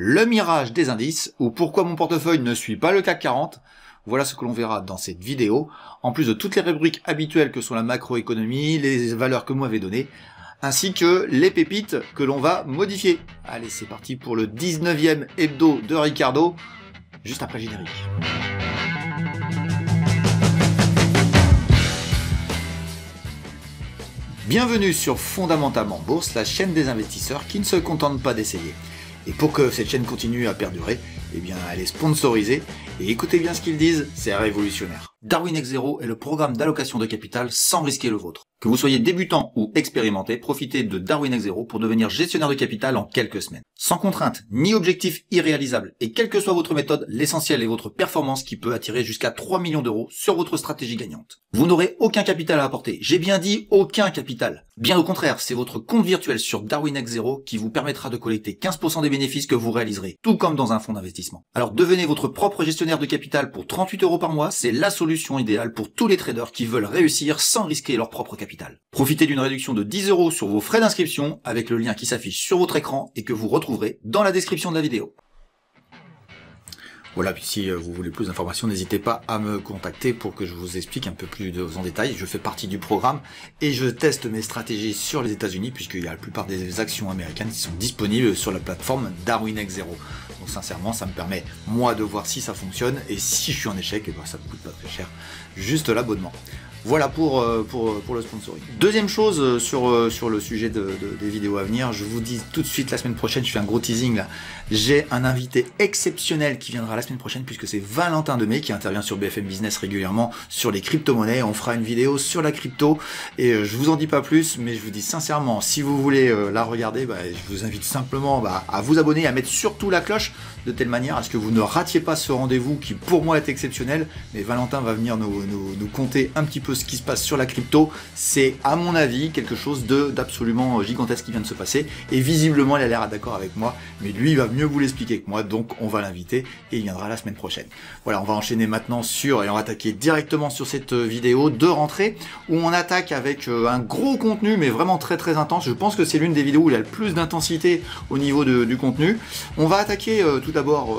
le mirage des indices ou pourquoi mon portefeuille ne suit pas le CAC 40. Voilà ce que l'on verra dans cette vidéo, en plus de toutes les rubriques habituelles que sont la macroéconomie, les valeurs que moi m'avez données, ainsi que les pépites que l'on va modifier. Allez, c'est parti pour le 19e hebdo de Ricardo, juste après générique. Bienvenue sur Fondamentalement Bourse, la chaîne des investisseurs qui ne se contentent pas d'essayer. Et pour que cette chaîne continue à perdurer, eh bien, elle est sponsorisée. Et écoutez bien ce qu'ils disent, c'est révolutionnaire. Darwin X0 est le programme d'allocation de capital sans risquer le vôtre. Que vous soyez débutant ou expérimenté, profitez de Darwin X0 pour devenir gestionnaire de capital en quelques semaines. Sans contrainte, ni objectif irréalisable, et quelle que soit votre méthode, l'essentiel est votre performance qui peut attirer jusqu'à 3 millions d'euros sur votre stratégie gagnante. Vous n'aurez aucun capital à apporter, j'ai bien dit aucun capital. Bien au contraire, c'est votre compte virtuel sur Darwin X0 qui vous permettra de collecter 15% des bénéfices que vous réaliserez, tout comme dans un fonds d'investissement. Alors devenez votre propre gestionnaire de capital pour 38 euros par mois, c'est la solution idéale pour tous les traders qui veulent réussir sans risquer leur propre capital. Profitez d'une réduction de 10 euros sur vos frais d'inscription avec le lien qui s'affiche sur votre écran et que vous retrouverez dans la description de la vidéo. Voilà, puis si euh, vous voulez plus d'informations, n'hésitez pas à me contacter pour que je vous explique un peu plus en détail. Je fais partie du programme et je teste mes stratégies sur les États-Unis puisqu'il y a la plupart des actions américaines qui sont disponibles sur la plateforme Darwin X0. Donc sincèrement, ça me permet moi de voir si ça fonctionne et si je suis en échec, et eh ben, ça ne coûte pas très cher, juste l'abonnement. Voilà euh, euh, pour, le sponsoring. Deuxième chose euh, sur, le sujet des vidéos à venir, je vous dis tout de suite la semaine prochaine, je fais un gros teasing là, j'ai un invité exceptionnel qui viendra la semaine prochaine puisque c'est Valentin Demey qui intervient sur BFM Business régulièrement sur les crypto-monnaies. On fera une vidéo sur la crypto et euh, je vous en dis pas plus, mais je vous dis sincèrement, si vous voulez euh, la regarder, bah, je vous invite simplement bah, à vous abonner, à mettre surtout la cloche de telle manière à ce que vous ne ratiez pas ce rendez-vous qui pour moi est exceptionnel. Mais Valentin va venir nous, nous, nous conter un petit peu ce qui se passe sur la crypto. C'est à mon avis quelque chose d'absolument euh, gigantesque qui vient de se passer et visiblement il a l'air d'accord avec moi, mais lui il va venir vous l'expliquer que moi, donc on va l'inviter et il viendra la semaine prochaine. Voilà, on va enchaîner maintenant sur, et on va attaquer directement sur cette euh, vidéo de rentrée, où on attaque avec euh, un gros contenu, mais vraiment très très intense. Je pense que c'est l'une des vidéos où il a le plus d'intensité au niveau du contenu. On va attaquer euh, tout d'abord,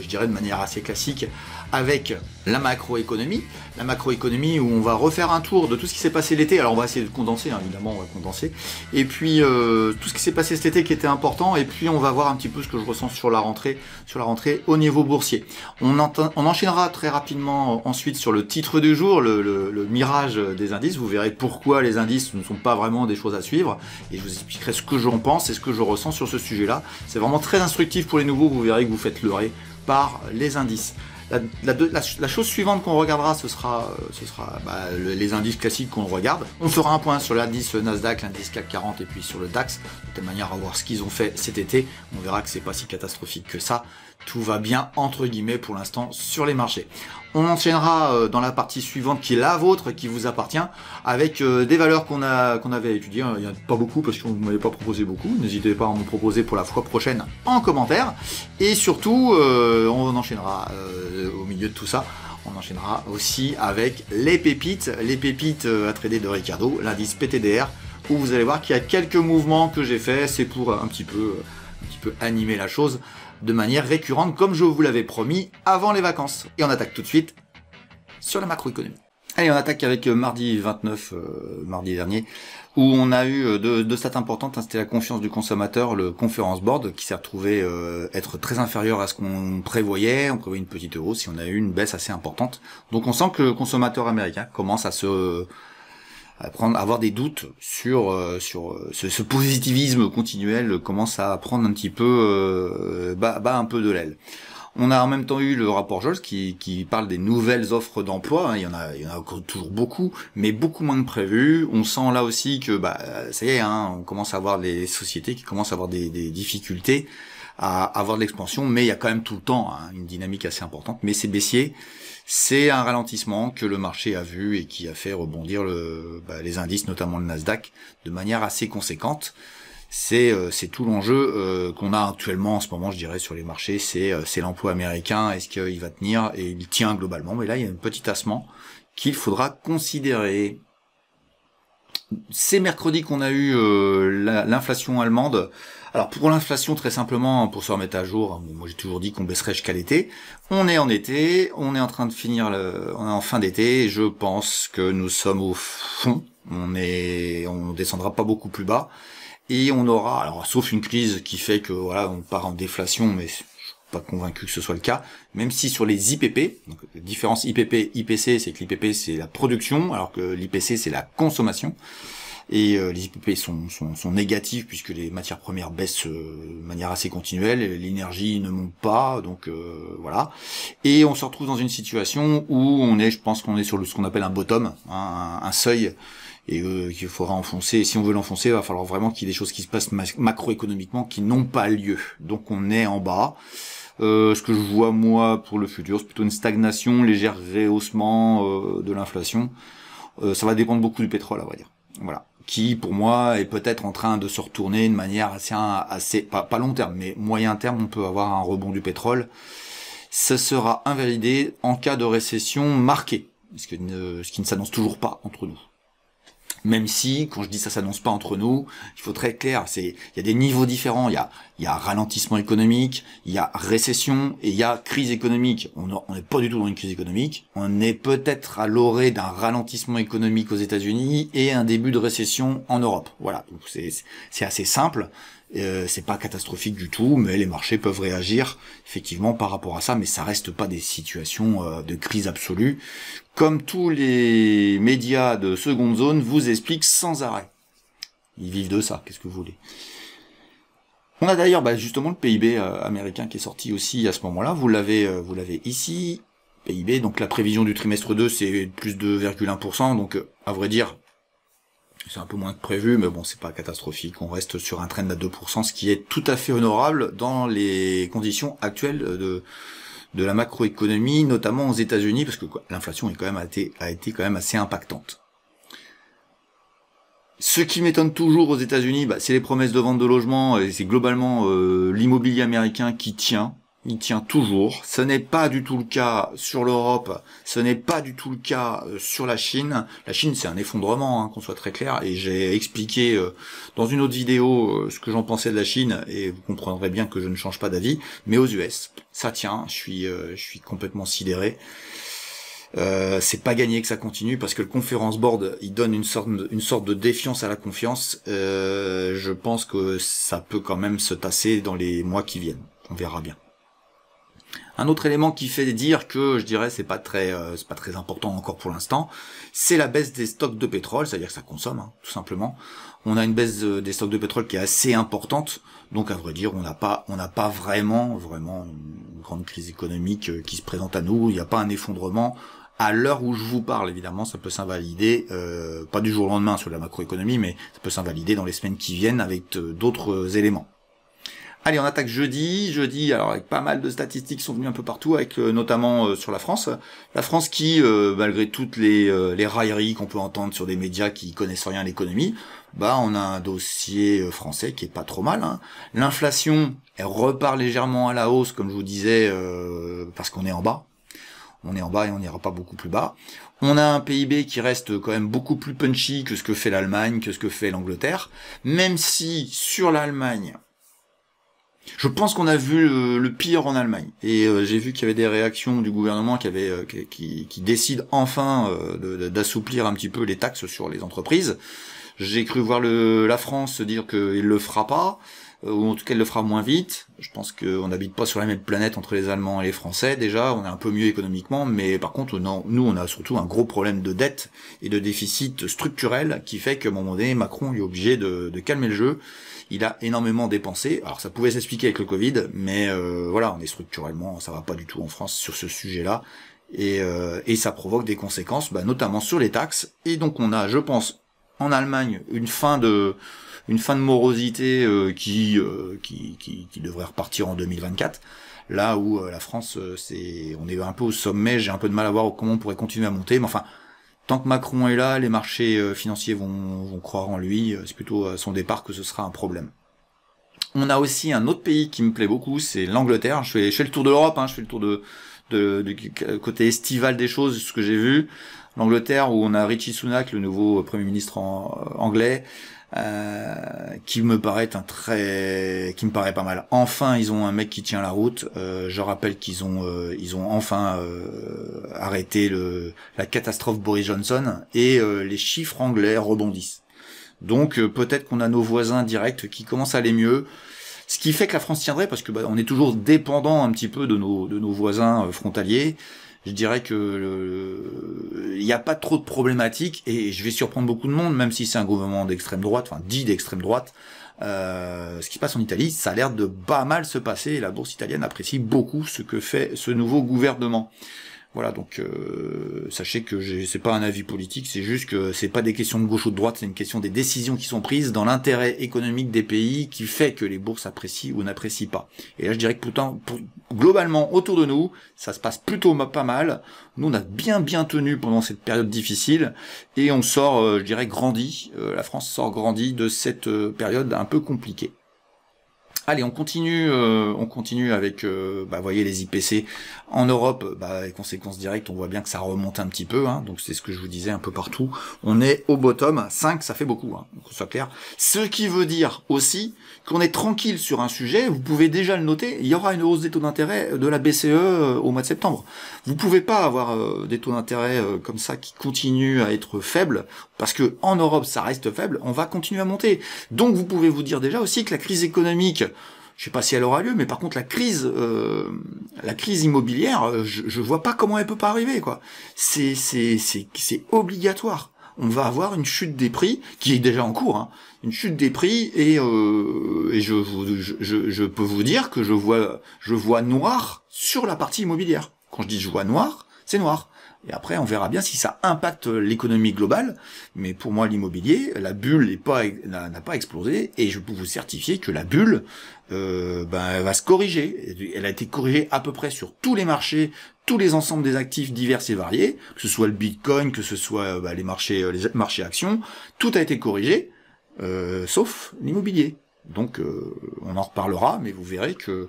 je dirais de manière assez classique, avec la macroéconomie. La macroéconomie où on va refaire un tour de tout ce qui s'est passé l'été. Alors on va essayer de condenser, hein, évidemment, on va condenser. Et puis tout ce qui s'est passé cet été qui était important. Et puis on va voir un petit peu ce que je ressens sur la rentrée, sur la rentrée au niveau boursier. On, enchaînera très rapidement euh, ensuite sur le titre du jour, le, mirage des indices. Vous verrez pourquoi les indices ne sont pas vraiment des choses à suivre et je vous expliquerai ce que j'en pense et ce que je ressens sur ce sujet-là. C'est vraiment très instructif pour les nouveaux. Vous verrez que vous faites leurrer par les indices. La, la, chose suivante qu'on regardera, ce sera, euh, ce sera bah, les indices classiques qu'on regarde. On fera un point sur l'indice Nasdaq, l'indice CAC 40 et puis sur le DAX, de telle manière à voir ce qu'ils ont fait cet été. On verra que c'est pas si catastrophique que ça. Tout va bien entre guillemets pour l'instant sur les marchés. On enchaînera euh, dans la partie suivante qui est la vôtre, qui vous appartient, avec euh, des valeurs qu'on a qu'on avait étudiées. Il n'y en a pas beaucoup parce qu'on ne m'avait pas proposé beaucoup. N'hésitez pas à me proposer pour la fois prochaine en commentaire. Et surtout, euh, on enchaînera au milieu de tout ça. On enchaînera aussi avec les pépites, les pépites à trader de Ricardo, l'indice PTDR, où vous allez voir qu'il y a quelques mouvements que j'ai fait. C'est pour un petit peu, un petit peu animer la chose de manière récurrente comme je vous l'avais promis avant les vacances. Et on attaque tout de suite sur la macroéconomie. Allez, on attaque avec euh, mardi 29, euh, mardi dernier, où on a eu euh, deux, stats importantes. Hein, c'était la confiance du consommateur, le conference board, qui s'est retrouvé être très inférieur à ce qu'on prévoyait. On prévoyait une petite hausse, si on a eu une baisse assez importante. Donc on sent que le consommateur américain commence à se prendre, avoir des doutes sur euh, sur euh, ce, positivisme continuel commence à prendre un petit peu euh, bas un peu de l'aile. On a en même temps eu le rapport Jols qui, qui parle des nouvelles offres d'emploi. Hein. Il y en a, il y en a toujours beaucoup, mais beaucoup moins de prévu. On sent là aussi que bah ça y est, hein, on commence à avoir les sociétés qui commencent à avoir des, difficultés à avoir de l'expansion, mais il y a quand même tout le temps hein, une dynamique assez importante. Mais c'est baissier, c'est un ralentissement que le marché a vu et qui a fait rebondir le, bah, les indices, notamment le Nasdaq, de manière assez conséquente. Euh, c'est tout l'enjeu euh, qu'on a actuellement en ce moment, je dirais, sur les marchés. C'est euh, l'emploi américain. Est-ce qu'il va tenir Et il tient globalement. Mais là, il y a un petit tassement qu'il faudra considérer. C'est mercredi qu'on a eu l'inflation allemande. Alors pour l'inflation, très simplement, pour se remettre à jour, hein, moi j'ai toujours dit qu'on baisserait jusqu'à l'été. On est en été, on est en train de finir, on est en fin d'été. Je pense que nous sommes au fond. On est, on descendra pas beaucoup plus bas. Et on aura, alors sauf une crise qui fait que voilà, on part en déflation, mais je suis pas convaincu que ce soit le cas. Même si sur les IPP, donc la différence IPP IPC, c'est que l'IPP c'est la production, alors que l'IPC c'est la consommation. Et euh, les IPP sont, sont, sont négatifs puisque les matières premières baissent euh, de manière assez continuelle, l'énergie ne monte pas, donc euh, voilà. Et on se retrouve dans une situation où on est, je pense qu'on est sur le, ce qu'on appelle un bottom, hein, un, seuil et euh, qu'il faudra enfoncer. Et si on veut l'enfoncer, il va falloir vraiment qu'il y ait des choses qui se passent macroéconomiquement qui n'ont pas lieu. Donc on est en bas. Euh, ce que je vois moi pour le futur, c'est plutôt une stagnation, légère rehaussement euh, de l'inflation. ça va dépendre beaucoup du pétrole, à vrai dire. Voilà qui pour moi est peut-être en train de se retourner d'une manière assez, assez pas, pas, long terme, mais moyen terme, on peut avoir un rebond du pétrole. Ça sera invalidé en cas de récession marquée, ce qui ne s'annonce toujours pas entre nous. Même si, quand je dis ça s'annonce pas entre nous, il faut très clair, c'est, il y a des niveaux différents. Il y a, il y a ralentissement économique, il y a récession et il y a crise économique. On n'est pas du tout dans une crise économique. On est peut-être à l'orée d'un ralentissement économique aux États-Unis et un début de récession en Europe. Voilà. c'est assez simple. Euh, c'est pas catastrophique du tout, mais les marchés peuvent réagir effectivement par rapport à ça, mais ça reste pas des situations euh, de crise absolue comme tous les médias de seconde zone, vous expliquent sans arrêt. Ils vivent de ça, qu'est-ce que vous voulez. On a d'ailleurs bah, justement le PIB euh, américain qui est sorti aussi à ce moment-là. Vous l'avez, euh, vous l'avez ici. PIB, donc la prévision du trimestre 2, c'est plus de 2,1%. Donc, euh, à vrai dire, c'est un peu moins que prévu, mais bon, c'est pas catastrophique. On reste sur un trend à 2%, ce qui est tout à fait honorable dans les conditions actuelles de, de la macroéconomie, notamment aux États-Unis, parce que l'inflation est quand même a été, a été quand même assez impactante. Ce qui m'étonne toujours aux États-Unis, bah, c'est les promesses de vente de logements, et c'est globalement euh, l'immobilier américain qui tient il tient toujours. Ce n'est pas du tout le cas sur l'Europe, ce n'est pas du tout le cas euh, sur la Chine. La Chine, c'est un effondrement, hein, qu'on soit très clair, et j'ai expliqué euh, dans une autre vidéo euh, ce que j'en pensais de la Chine, et vous comprendrez bien que je ne change pas d'avis, mais aux US, ça tient, je suis, je suis complètement sidéré. Euh, c'est pas gagné que ça continue parce que le conférence board il donne une sorte une sorte de défiance à la confiance. je pense que ça peut quand même se passer dans les mois qui viennent. On verra bien. Un autre élément qui fait dire que je dirais c'est pas très euh, c'est pas très important encore pour l'instant, c'est la baisse des stocks de pétrole, c'est-à-dire que ça consomme hein, tout simplement. On a une baisse euh, des stocks de pétrole qui est assez importante, donc à vrai dire on n'a pas on n'a pas vraiment vraiment une grande crise économique euh, qui se présente à nous. Il n'y a pas un effondrement à l'heure où je vous parle, évidemment, ça peut s'invalider, pas du jour au lendemain sur la macroéconomie, mais ça peut s'invalider dans les semaines qui viennent avec d'autres éléments. Allez, on attaque jeudi. Jeudi, alors avec pas mal de statistiques qui sont venues un peu partout, avec euh, notamment euh, sur la France. La France qui, euh, malgré toutes les, railleries qu'on peut entendre sur des médias qui connaissent rien à l'économie, bah on a un dossier français qui est pas trop mal. Hein. L'inflation, elle repart légèrement à la hausse, comme je vous disais, parce qu'on est en bas. On est en bas et on n'ira pas beaucoup plus bas. On a un PIB qui reste quand même beaucoup plus punchy que ce que fait l'Allemagne, que ce que fait l'Angleterre, même si sur l'Allemagne, je pense qu'on a vu euh, le, pire en Allemagne. Et euh, j'ai vu qu'il y avait des réactions du gouvernement qui, avait, euh, décide enfin d'assouplir un petit peu les taxes sur les entreprises. J'ai cru voir la France se dire qu'il le fera pas. Euh, ou en tout cas elle le fera moins vite. Je pense qu'on n'habite pas sur la même planète entre les Allemands et les Français déjà, on est un peu mieux économiquement, mais par contre non, nous on a surtout un gros problème de dette et de déficit structurel qui fait qu'à un moment donné Macron est obligé de, calmer le jeu. Il a énormément dépensé, alors ça pouvait s'expliquer avec le Covid, mais euh, voilà, on est structurellement, ça va pas du tout en France sur ce sujet-là. Et, euh, et, ça provoque des conséquences, bah, notamment sur les taxes. Et donc on a, je pense, en Allemagne, une fin de, une fin de morosité euh, euh, qui, qui, qui, devrait repartir en 2024. Là où euh, la France, c'est, on est un peu au sommet, j'ai un peu de mal à voir comment on pourrait continuer à monter, mais enfin, tant que Macron est là, les marchés financiers vont, vont croire en lui. C'est plutôt à son départ que ce sera un problème. On a aussi un autre pays qui me plaît beaucoup, c'est l'Angleterre. Je fais, je le tour de l'Europe, hein, je fais le tour de, de, du côté estival des choses, ce que j'ai vu. L'Angleterre où on a Richie Sunak, le nouveau Premier ministre en, anglais, euh, qui me paraît un très, qui me paraît pas mal. Enfin, ils ont un mec qui tient la route. Euh, je rappelle qu'ils ont, euh, ils ont enfin arrêté la catastrophe Boris Johnson et les chiffres anglais rebondissent. Donc peut-être qu'on a nos voisins directs qui commencent à aller mieux. Ce qui fait que la France tiendrait parce que bah, on est toujours dépendant un petit peu de nos, de nos voisins frontaliers je dirais que euh, il n'y a pas trop de problématiques et je vais surprendre beaucoup de monde, même si c'est un gouvernement d'extrême droite, enfin dit d'extrême droite. Euh, ce qui passe en Italie, ça a l'air de pas mal se passer et la bourse italienne apprécie beaucoup ce que fait ce nouveau gouvernement. Voilà, donc euh, sachez que c'est pas un avis politique, c'est juste que c'est pas des questions de gauche ou de droite, c'est une question des décisions qui sont prises dans l'intérêt économique des pays qui fait que les bourses apprécient ou n'apprécient pas. Et là, je dirais que pourtant, globalement, autour de nous, ça se passe plutôt pas mal. Nous, on a bien bien tenu pendant cette période difficile et on sort, euh, je dirais, grandi. Euh, la France sort grandi de cette période un peu compliquée. Allez, on continue, euh, on continue avec, euh, bah, voyez, les IPC en Europe, bah, les conséquences directes, on voit bien que ça remonte un petit peu, hein, donc c'est ce que je vous disais un peu partout. On est au bottom, 5, ça fait beaucoup, hein, qu'on soit clair. Ce qui veut dire aussi qu'on est tranquille sur un sujet, vous pouvez déjà le noter, il y aura une hausse des taux d'intérêt de la BCE euh, au mois de septembre. Vous pouvez pas avoir euh, des taux d'intérêt comme ça qui continuent à être faibles, parce que en Europe ça reste faible, on va continuer à monter. Donc vous pouvez vous dire déjà aussi que la crise économique je ne sais pas si elle aura lieu, mais par contre la crise, euh, la crise immobilière, euh, je, je vois pas comment elle peut pas arriver quoi. C'est c'est c'est obligatoire. On va avoir une chute des prix qui est déjà en cours, hein, une chute des prix et, euh, je, je, je peux vous dire que je vois je vois noir sur la partie immobilière. Quand je dis je vois noir, c'est noir. Et après, on verra bien si ça impacte l'économie globale. Mais pour moi, l'immobilier, la bulle n'a pas explosé. Et je peux vous certifier que la bulle euh, ben, va se corriger. Elle a été corrigée à peu près sur tous les marchés, tous les ensembles des actifs divers et variés, que ce soit le Bitcoin, que ce soit euh, ben, les marchés, euh, les marchés actions. Tout a été corrigé, sauf l'immobilier. Donc, on en reparlera, mais vous verrez que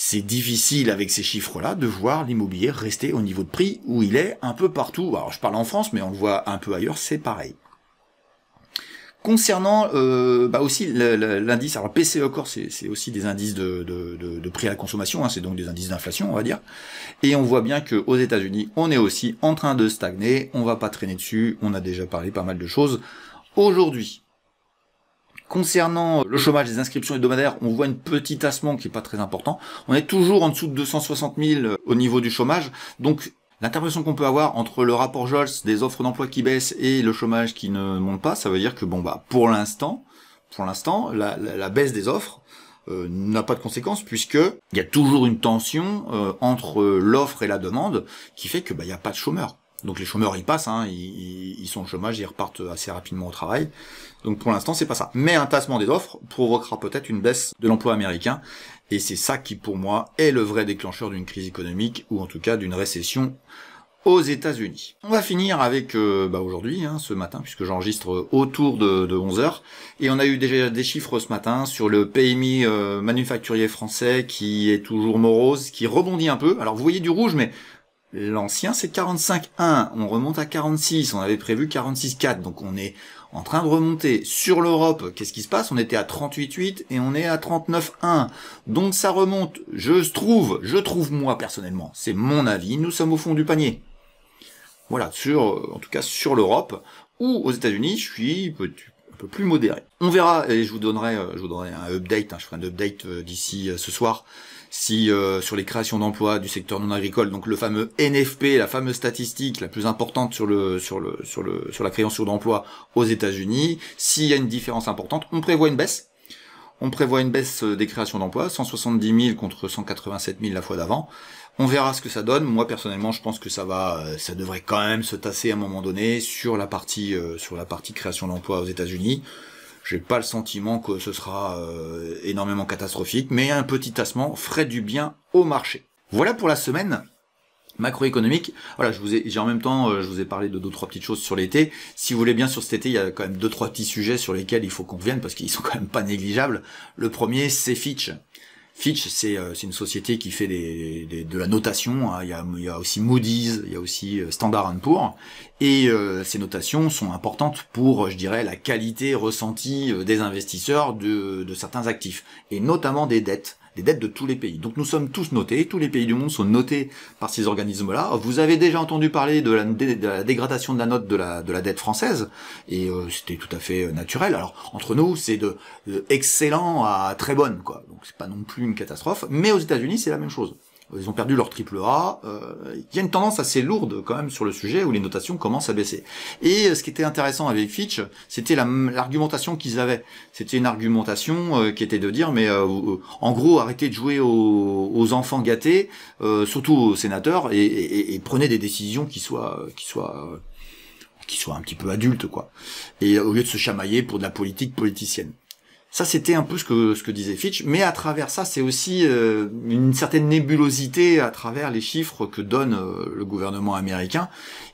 c'est difficile avec ces chiffres-là de voir l'immobilier rester au niveau de prix où il est un peu partout. Alors je parle en France, mais on le voit un peu ailleurs, c'est pareil. Concernant euh, bah aussi l'indice, alors PCE Core, c'est aussi des indices de, prix à la consommation, hein, c'est donc des indices d'inflation, on va dire. Et on voit bien qu'aux États-Unis, on est aussi en train de stagner, on va pas traîner dessus, on a déjà parlé pas mal de choses aujourd'hui. Concernant le chômage des inscriptions hebdomadaires, on voit une petite tassement qui n'est pas très important. On est toujours en dessous de 260 000 euh, au niveau du chômage. Donc L'interprétation qu'on peut avoir entre le rapport Jols des offres d'emploi qui baissent et le chômage qui ne monte pas, ça veut dire que bon bah pour l'instant, pour l'instant, la, baisse des offres euh, n'a pas de conséquence, puisque il y a toujours une tension euh, entre l'offre et la demande qui fait que bah il n'y a pas de chômeurs. Donc les chômeurs ils passent, hein, ils, sont au chômage, ils repartent assez rapidement au travail. Donc pour l'instant c'est pas ça. Mais un tassement des offres provoquera peut-être une baisse de l'emploi américain. Et c'est ça qui pour moi est le vrai déclencheur d'une crise économique ou en tout cas d'une récession aux États-Unis. On va finir avec euh, bah aujourd'hui, hein, ce matin, puisque j'enregistre autour de, 11h, et on a eu déjà des chiffres ce matin sur le PMI euh, manufacturier français qui est toujours morose, qui rebondit un peu. Alors vous voyez du rouge, mais L'ancien, c'est 45.1. On remonte à 46. On avait prévu 46.4. Donc on est en train de remonter. Sur l'Europe, qu'est-ce qui se passe On était à 38.8 et on est à 39.1. Donc ça remonte. Je trouve, je trouve moi personnellement, c'est mon avis, nous sommes au fond du panier. Voilà, sur, euh, en tout cas sur l'Europe ou aux États-Unis, je suis un peu plus modéré. On verra et je vous donnerai, euh, je vous donnerai un update. Hein. je ferai un update euh, d'ici ce soir si euh, sur les créations d'emplois du secteur non agricole, donc le fameux NFP, la fameuse statistique la plus importante sur le sur le sur le sur la création d'emplois aux États-Unis, s'il y a une différence importante, on prévoit une baisse. On prévoit une baisse euh, des créations d'emplois, 170 000 contre 187 000 la fois d'avant. On verra ce que ça donne. Moi personnellement, je pense que ça va, euh, ça devrait quand même se tasser à un moment donné sur la partie sur la partie création d'emplois aux États-Unis. J'ai pas le sentiment que ce sera euh, énormément catastrophique, mais un petit tassement ferait du bien au marché. Voilà pour la semaine macroéconomique. Voilà, je vous j'ai en même temps, euh, je vous ai parlé de deux trois petites choses sur l'été. Si vous voulez bien sur cet été, il y a quand même deux trois petits sujets sur lesquels il faut qu'on revienne, parce qu'ils sont quand même pas négligeables. Le premier, c'est Fitch. Fitch, euh, c'est une société qui fait de la notation. Hein. Il, y a, il, aussi Moody's, il y a aussi euh, Standard Poor's. Et euh, ces notations sont importantes pour, je dirais, la qualité ressentie des investisseurs de certains actifs, et notamment des dettes des dettes de tous les pays. Donc nous sommes tous notés, tous les pays du monde sont notés par ces organismes-là. Vous avez déjà entendu parler de la, dégradation de la note de la, de la dette française, et euh, c'était tout à fait euh, naturel. Alors entre nous, c'est de, de, euh, excellent à très bonne, quoi. Donc c'est pas non plus une catastrophe. Mais aux États-Unis, c'est la même chose. Euh, ils ont perdu leur triple A. Euh, il y a une tendance assez lourde quand même sur le sujet où les notations commencent à baisser. Et euh, ce qui était intéressant avec Fitch, c'était l'argumentation qu'ils avaient. C'était une argumentation qui était de dire, mais en gros, arrêtez de jouer aux, enfants gâtés, surtout aux sénateurs, et, et, prenez des décisions qui soient, qui soient, qui soient un petit peu adultes, quoi. Et au lieu de se chamailler pour de la politique politicienne. Ça, c'était un peu ce que, disait Fitch, mais à travers ça, c'est aussi euh, une certaine nébulosité à travers les chiffres que donne euh, le gouvernement américain,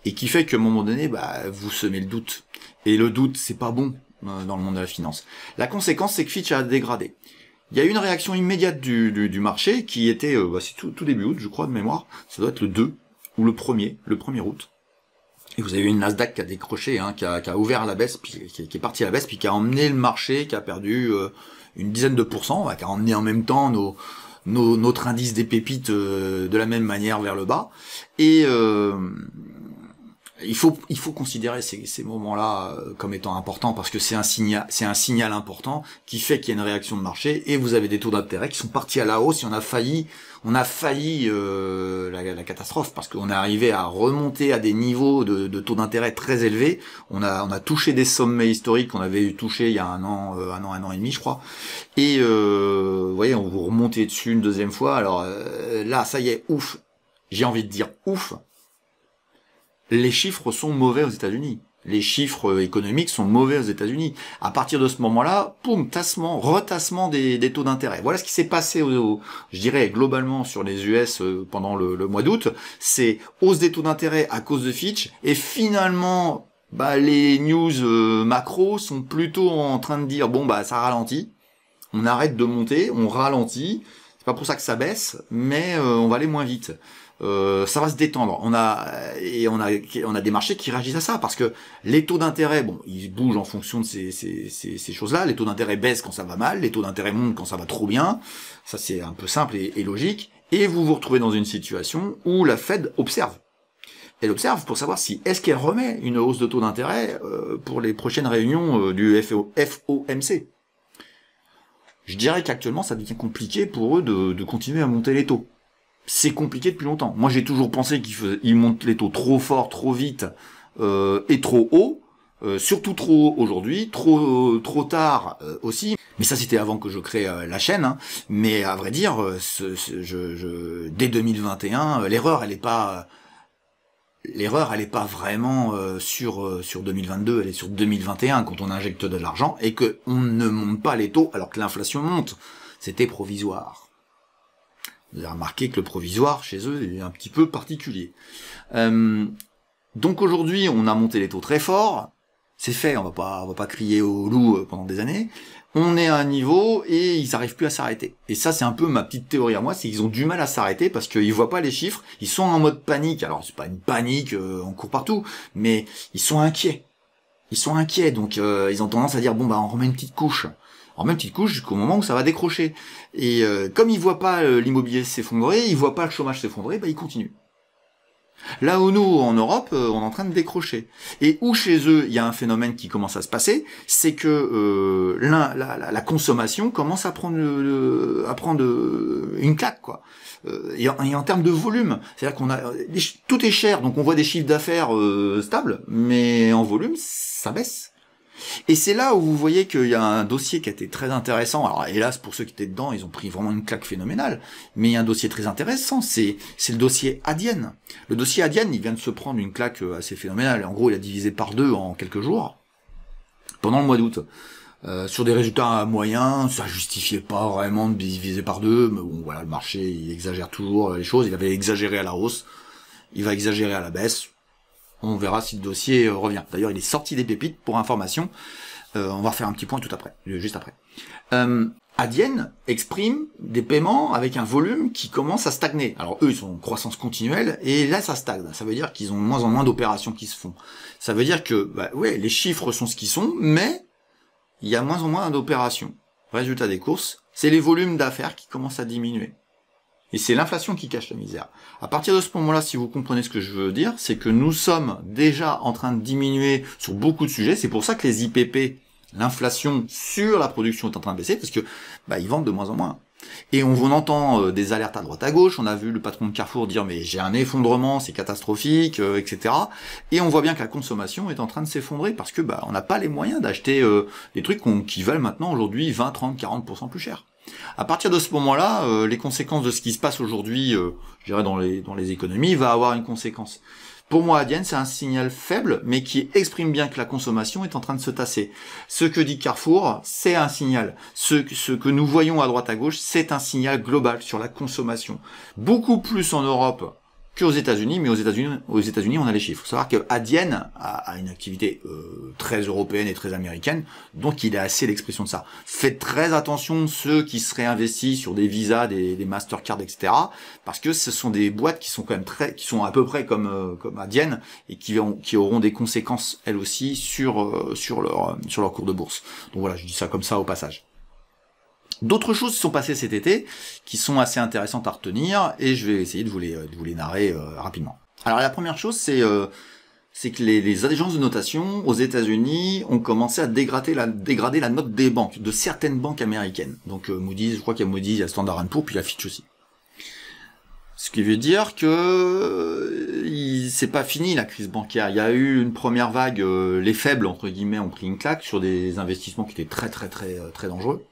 et qui fait qu'à un moment donné, bah, vous semez le doute. Et le doute, c'est pas bon euh, dans le monde de la finance. La conséquence, c'est que Fitch a dégradé. Il y a eu une réaction immédiate du, marché qui était, bah, c'est tout, tout début août, je crois, de mémoire, ça doit être le 2 ou le 1er, le 1er août. Et vous avez eu une Nasdaq qui a décroché, hein, qui, a, ouvert la baisse, puis qui, est partie à la baisse, puis qui a emmené le marché, qui a perdu euh, une dizaine de pourcents, qui a emmené en même temps nos, notre indice des pépites euh, de la même manière vers le bas. Et, euh, il faut il faut considérer ces, moments-là euh, comme étant importants parce que c'est un signal c'est un signal important qui fait qu'il y a une réaction de marché et vous avez des taux d'intérêt qui sont partis à la hausse et on a failli on a failli euh, la, catastrophe parce qu'on est arrivé à remonter à des niveaux de, taux d'intérêt très élevés. On a on a touché des sommets historiques qu'on avait touché il y a un an euh, un an un an et demi je crois. Et vous voyez on vous remontez dessus une deuxième fois. Alors là ça y est ouf. J'ai envie de dire ouf les chiffres sont mauvais aux États-Unis. Les chiffres euh, économiques sont mauvais aux États-Unis. À partir de ce moment-là, poum, tassement, retassement des, taux d'intérêt. Voilà ce qui s'est passé, au, je dirais globalement sur les US euh, pendant le, mois d'août. C'est hausse des taux d'intérêt à cause de Fitch et finalement, bah, les news euh, macro sont plutôt en train de dire bon bah ça ralentit, on arrête de monter, on ralentit. C'est pas pour ça que ça baisse, mais on va aller moins vite. Euh, ça va se détendre. On a et on a on a des marchés qui réagissent à ça parce que les taux d'intérêt, bon, ils bougent en fonction de ces ces, choses-là. Les taux d'intérêt baissent quand ça va mal, les taux d'intérêt montent quand ça va trop bien. Ça c'est un peu simple et, logique. Et vous vous retrouvez dans une situation où la Fed observe elle observe pour savoir si est-ce qu'elle remet une hausse de taux d'intérêt euh, pour les prochaines réunions euh, du FOMC. Je dirais qu'actuellement, ça devient compliqué pour eux de, continuer à monter les taux c'est compliqué depuis longtemps. Moi, j'ai toujours pensé qu'ils monte les taux trop fort, trop vite euh, et trop haut. Euh, surtout trop haut aujourd'hui, trop trop tard euh, aussi. Mais ça, c'était avant que je crée la chaîne. Hein. Mais à vrai dire, je, dès 2021, l'erreur, elle est pas l'erreur, elle est pas vraiment sur sur 2022, elle est sur 2021 quand on injecte de l'argent et que on ne monte pas les taux alors que l'inflation monte. C'était provisoire. Vous avez remarqué que le provisoire chez eux est un petit peu particulier. Euh, donc aujourd'hui, on a monté les taux très fort. C'est fait, on va pas, on va pas crier au loup euh, pendant des années. On est à un niveau et ils n'arrivent plus à s'arrêter. Et ça, c'est un peu ma petite théorie à moi, c'est qu'ils ont du mal à s'arrêter parce qu'ils voient pas les chiffres. Ils sont en mode panique. Alors c'est pas une panique, euh, on court partout, mais ils sont inquiets. Ils sont inquiets, donc ils ont tendance à dire bon bah on remet une petite couche en même il couche jusqu'au moment où ça va décrocher. Et euh, comme ils voient pas euh, l'immobilier s'effondrer, ils voient pas le chômage s'effondrer, bah, il continue. Là où nous, en Europe, euh, on est en train de décrocher. Et où chez eux, il y a un phénomène qui commence à se passer, c'est que la, consommation commence à prendre, à prendre une claque, quoi. Et en, termes de volume, c'est-à-dire qu'on a tout est cher, donc on voit des chiffres d'affaires stables, mais en volume, ça baisse. Et c'est là où vous voyez qu'il y a un dossier qui a été très intéressant. Alors hélas, pour ceux qui étaient dedans, ils ont pris vraiment une claque phénoménale. Mais il y a un dossier très intéressant, c'est le dossier Adienne. Le dossier Adienne, il vient de se prendre une claque euh, assez phénoménale. En gros, il a divisé par deux en quelques jours, pendant le mois d'août. Euh, sur des résultats moyens, ça justifiait pas vraiment de diviser par deux, mais bon voilà, le marché il exagère toujours les choses, il avait exagéré à la hausse, il va exagérer à la baisse, on verra si le dossier euh, revient. D'ailleurs, il est sorti des pépites pour information. Euh, on va refaire un petit point tout après, euh, juste après. Euh, Adienne exprime des paiements avec un volume qui commence à stagner. Alors eux, ils sont en croissance continuelle et là, ça stagne. Ça veut dire qu'ils ont moins en moins d'opérations qui se font. Ça veut dire que, bah, ouais, les chiffres sont ce qu'ils sont, mais il y a moins en moins d'opérations. Résultat des courses, c'est les volumes d'affaires qui commencent à diminuer. Et c'est l'inflation qui cache la misère. À partir de ce moment-là, si vous comprenez ce que je veux dire, c'est que nous sommes déjà en train de diminuer sur beaucoup de sujets. C'est pour ça que les IPP, l'inflation sur la production est en train de baisser parce que bah, ils vendent de moins en moins. Et on, vous entend euh, des alertes à droite à gauche. On a vu le patron de Carrefour dire mais j'ai un effondrement, c'est catastrophique, euh, etc. Et on voit bien que la consommation est en train de s'effondrer parce que bah on n'a pas les moyens d'acheter euh, des trucs qui valent maintenant aujourd'hui 20, 30, 40% plus cher. À partir de ce moment-là, euh, les conséquences de ce qui se passe aujourd'hui, euh, je dirais dans les, économies, va avoir une conséquence. Pour moi, Adienne, c'est un signal faible, mais qui exprime bien que la consommation est en train de se tasser. Ce que dit Carrefour, c'est un signal. ce, que nous voyons à droite à gauche, c'est un signal global sur la consommation. Beaucoup plus en Europe qu'aux États-Unis, mais aux États-Unis, aux États-Unis, on a les chiffres. Il faut savoir que a, une activité euh, très européenne et très américaine, donc il a assez l'expression de ça. Faites très attention ceux qui seraient investis sur des visas, des, des Mastercard, etc., parce que ce sont des boîtes qui sont quand même très, qui sont à peu près comme euh, comme Adyen et qui qui auront des conséquences elles aussi sur euh, sur leur sur leur cours de bourse. Donc voilà, je dis ça comme ça au passage. D'autres choses qui sont passées cet été qui sont assez intéressantes à retenir et je vais essayer de vous les, euh, vous les narrer euh, rapidement. Alors la première chose, euh, c'est que les, les, agences de notation aux États-Unis ont commencé à dégrader la, dégrader la note des banques, de certaines banques américaines. Donc Moody's, je crois qu'il y a Moody's, il y a Standard Poor's, puis la Fitch aussi. Ce qui veut dire que c'est pas fini la crise bancaire. Il y a eu une première vague, les faibles entre guillemets ont pris une claque sur des investissements qui étaient très très très très dangereux.